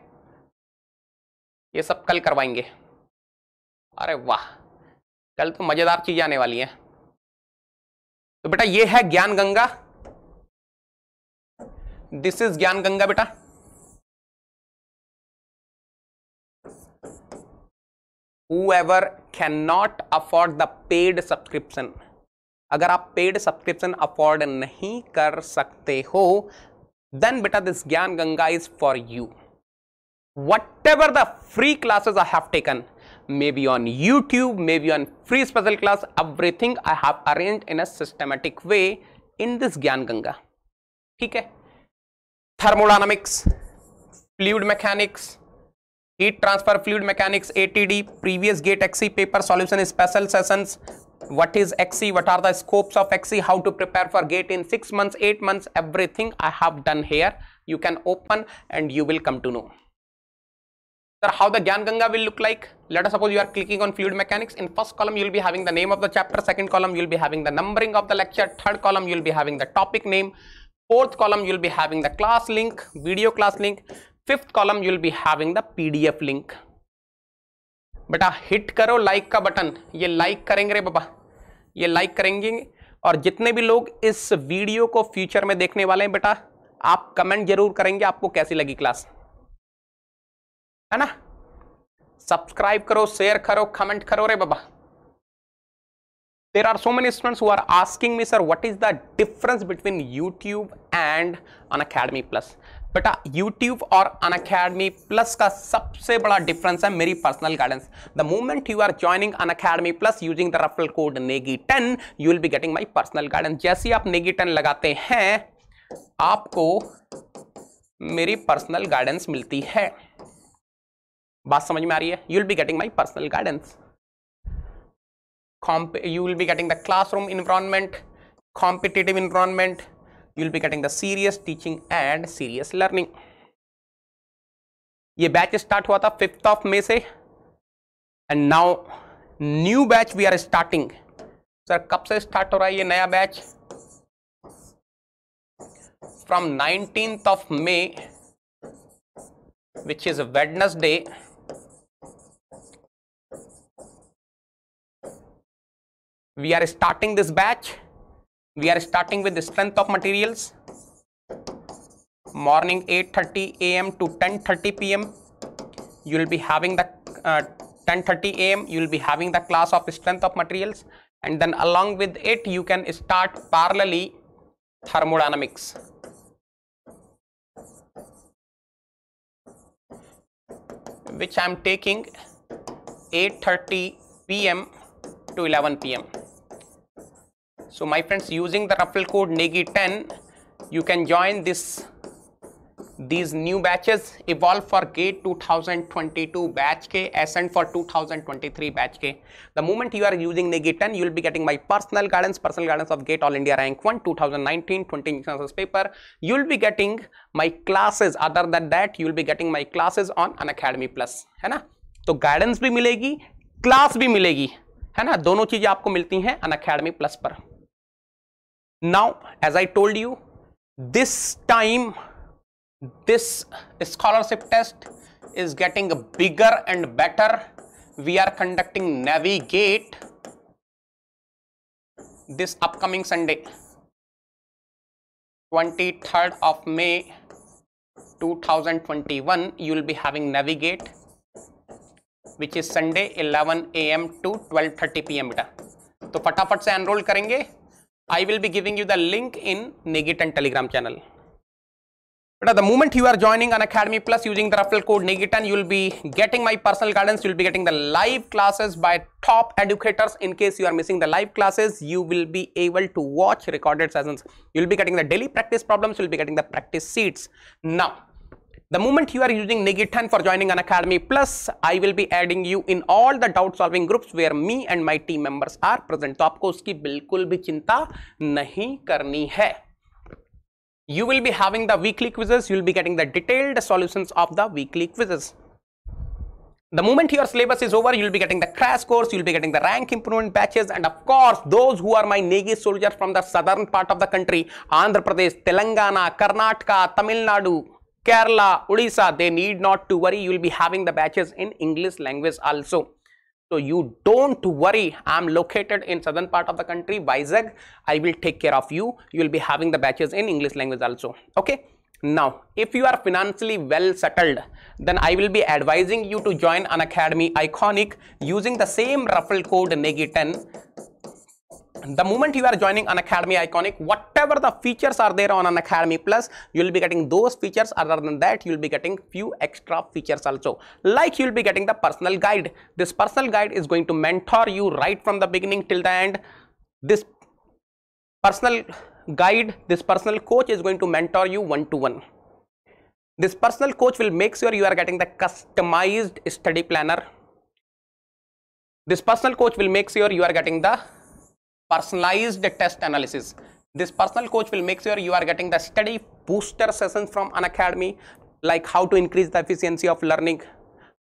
[SPEAKER 2] ये सब कल करवाएंगे अरे वाह कल तो मज़ेदार चीज़ आने वाली है
[SPEAKER 3] तो बेटा ये है ज्ञान गंगा दिस इज ज्ञान गंगा बेटा
[SPEAKER 2] whoever can not afford the paid subscription अगर आप पेड सब्सक्रिप्शन अफोर्ड नहीं कर सकते हो देन बेटा this Gyan Ganga is for you whatever the free classes I have taken maybe on YouTube, maybe on free special class, everything I have arranged in a systematic way in this Gyan Ganga. Okay? thermodynamics, fluid mechanics, heat transfer fluid mechanics, ATD, previous gate XE paper solution special sessions, what is XE, what are the scopes of XE, how to prepare for gate in 6 months, 8 months, everything I have done here. You can open and you will come to know. Sir, how the Gyan Ganga will look like? Let us suppose you are clicking on fluid mechanics. In first column, you will be having the name of the chapter. Second column, you will be having the numbering of the lecture. Third column, you will be having the topic name. Fourth column, you will be having the class link, video class link. Fifth column, you will be having the PDF link. बेटा hit करो like like का button ये like like करेंगे रे बाबा ये like like करेंगे और जितने भी लोग इस वीडियो को फ्यूचर में देखने वाले हैं बेटा आप कमेंट जरूर करेंगे आपको कैसी लगी क्लास है ना सब्सक्राइब करो शेयर करो कमेंट करो रे बाबा are so many students students are asking me sir what is the difference between YouTube and Unacademy plus बेटा YouTube और अन अकेडमी प्लस का सबसे बड़ा डिफरेंस है मेरी personal guidance the moment you are joining Unacademy plus using the referral code Negi ten you will be getting my personal guidance जैसे आप Negi ten लगाते हैं आपको मेरी पर्सनल गाइडेंस मिलती है बात समझ में आ रही है you will be getting my personal guidance you will be getting the classroom environment competitive environment you will be getting the serious teaching and serious learning ये बैच स्टार्ट हुआ था फिफ्थ ऑफ मे से and now new batch we are starting sir कब से start हो रहा है ये नया batch from nineteen of May which is Wednesday we are starting this batch we are starting with the strength of materials morning 8:30 a.m. to 10:30 p.m. you will be having the 10:30 uh, a.m. you will be having the class of strength of materials and then along with it you can start parallelly thermodynamics which I am taking 8:30 p.m. to 11 p.m. So my friends using the ruffle code NEGI10 you can join this these new batches evolve for gate 2022 batch k ascend for 2023 batch k the moment you are using negi 10 you will be getting my personal guidance personal guidance of gate all india rank 1 2019 20 census paper you will be getting my classes other than that you will be getting my classes on an academy plus है ना तो guidance भी मिलेगी class भी मिलेगी है ना दोनों चीजें आपको मिलती हैं An Academy Plus पर now as i told you this time this scholarship test is getting bigger and better we are conducting navigate this upcoming sunday 23rd of may 2021 you will be having navigate which is sunday 11 am to 12:30 pm beta to फटाफट से enrol करेंगे I will be giving you the link in Negit and Telegram channel. But at the moment you are joining on Academy Plus using the referral code Negitan, you will be getting my personal guidance. You will be getting the live classes by top educators. In case you are missing the live classes, you will be able to watch recorded sessions. You will be getting the daily practice problems. You will be getting the practice seats. Now, the moment you are using Negitan for joining an academy plus, I will be adding you in all the doubt solving groups where me and my team members are present. तो आपको उसकी बिल्कुल भी चिंता नहीं करनी है You will be having the weekly quizzes. You will be getting the detailed solutions of the weekly quizzes. The moment your syllabus is over, you'll be getting the crash course, you'll be getting the rank improvement batches, and of course, those who are my Negi soldiers from the southern part of the country, Andhra Pradesh, Telangana, Karnataka, Tamil Nadu, Kerala, Odisha, they need not to worry. You will be having the batches in English language also. So you don't worry. I'm located in southern part of the country, Vizag. I will take care of you. You will be having the batches in English language also. Okay. Now, if you are financially well settled, then I will be advising you to join an academy iconic using the same ruffle code NEGI10 the moment you are joining an academy iconic whatever the features are there on an academy plus you will be getting those features other than that you will be getting few extra features also like you will be getting the personal guide this personal guide is going to mentor you right from the beginning till the end this personal guide this personal coach is going to mentor you one to one this personal coach will make sure you are getting the customized study planner this personal coach will make sure you are getting the personalized test analysis. This personal coach will make sure you are getting the study booster sessions from an academy, like how to increase the efficiency of learning,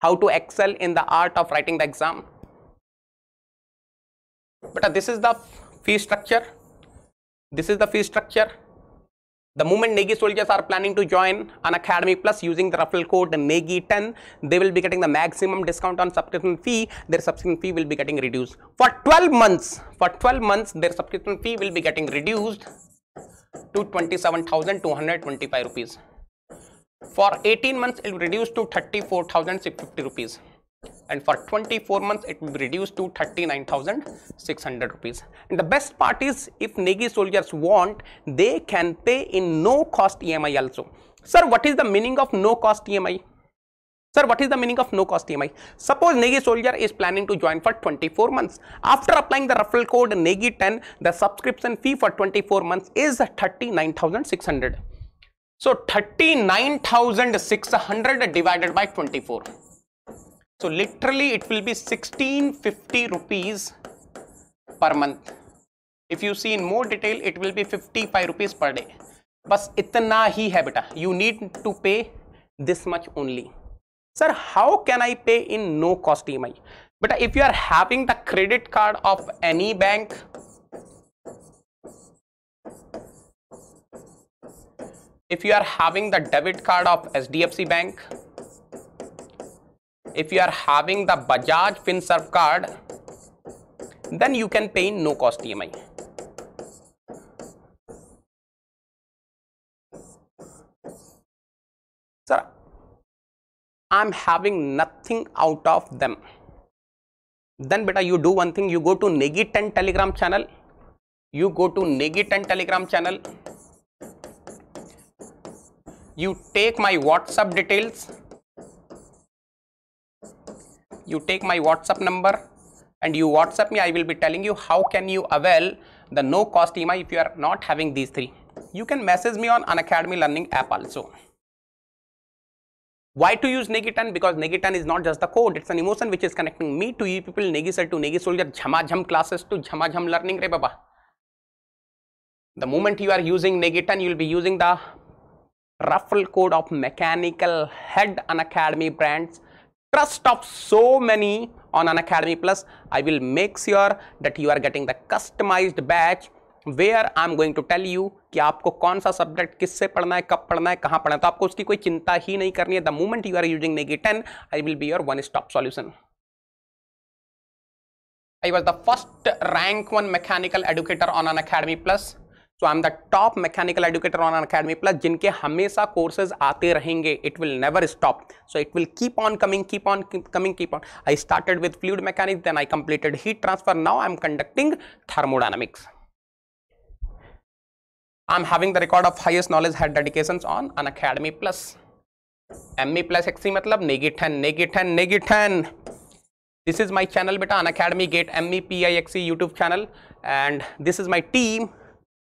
[SPEAKER 2] how to excel in the art of writing the exam. But uh, this is the fee structure. This is the fee structure. The moment Negi soldiers are planning to join an Academy Plus using the raffle code NEGI10, they will be getting the maximum discount on subscription fee. Their subscription fee will be getting reduced. For 12 months, for 12 months, their subscription fee will be getting reduced to 27,225 rupees. For 18 months, it will reduce to 34,650 rupees and for 24 months it will be reduced to 39,600 rupees. And the best part is if Negi soldiers want, they can pay in no cost EMI also. Sir, what is the meaning of no cost EMI? Sir, what is the meaning of no cost EMI? Suppose Negi soldier is planning to join for 24 months. After applying the referral code Negi 10, the subscription fee for 24 months is 39,600. So 39,600 divided by 24. So literally it will be 1650 rupees per month. If you see in more detail, it will be 55 rupees per day. Bas itna hi hai beta. You need to pay this much only. Sir, how can I pay in no cost EMI? But if you are having the credit card of any bank, if you are having the debit card of SDFC bank, if you are having the Bajaj FinServ card, then you can pay in no cost EMI. Sir, I'm having nothing out of them. Then beta you do one thing, you go to Negi Ten telegram channel, you go to Negi Ten telegram channel, you take my WhatsApp details, you take my whatsapp number and you whatsapp me i will be telling you how can you avail the no cost emi if you are not having these three you can message me on An Academy learning app also why to use Negitan? Because Negitan is not just the code, it's an emotion which is connecting me to you people, Negi sir to Negi soldier, Jhama classes to Jhama learning, re baba. The moment you are using Negitan, you will be using the ruffle code of Mechanical Head Academy brands trust of so many on an academy plus i will make sure that you are getting the customized batch where I am going to tell you कि आपको कौन सा subject किससे पढ़ना है कब पढ़ना है कहां पढ़ना है तो आपको उसकी कोई चिंता ही नहीं करनी है the moment you are using Negi ten I will be your one stop solution I was the first rank one mechanical educator on Unacademy plus so I am the top mechanical educator Unacademy plus जिनके हमेशा courses आते रहेंगे it will never stop so it will keep on coming keep on coming keep on I started with fluid mechanics then I completed heat transfer now I am conducting thermodynamics i'm having the record of highest knowledge head dedications on an academy plus me plus xc matlab negi 10 negi 10 10 this is my channel beta an academy gate me pi xc youtube channel and this is my team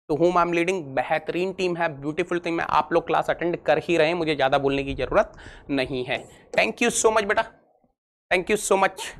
[SPEAKER 2] to whom I am leading बेहतरीन team है beautiful team है आप लोग class attend कर ही रहे हैं मुझे ज़्यादा बोलने की ज़रूरत नहीं है थैंक यू सो मच बेटा thank you so much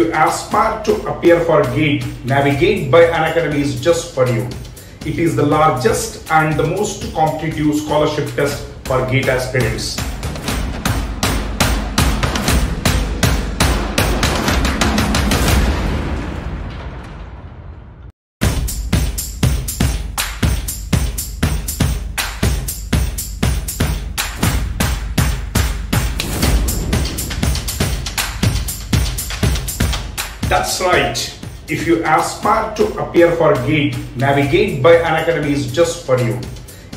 [SPEAKER 1] you aspire to appear for GATE, Navigate by An Academy is just for you. It is the largest and the most competitive scholarship test for GATE aspirants. you aspire to appear for GATE, Navigate by An Academy is just for you.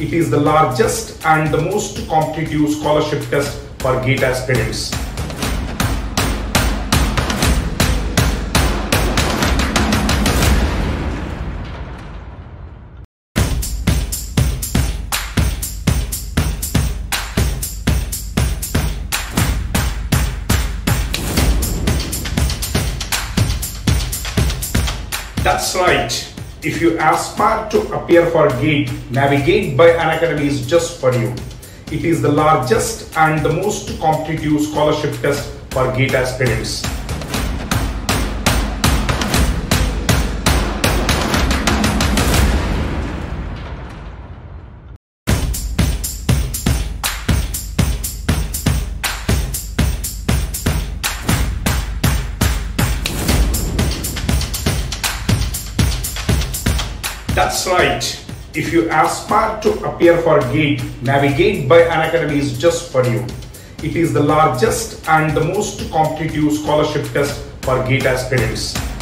[SPEAKER 1] It is the largest and the most competitive scholarship test for GATE aspirants. smart to appear for GATE. Navigate by An Academy is just for you. It is the largest and the most competitive scholarship test for GATE aspirants. If you aspire to appear for GATE, Navigate by Anacademy is just for you. It is the largest and the most competitive scholarship test for GATE aspirants.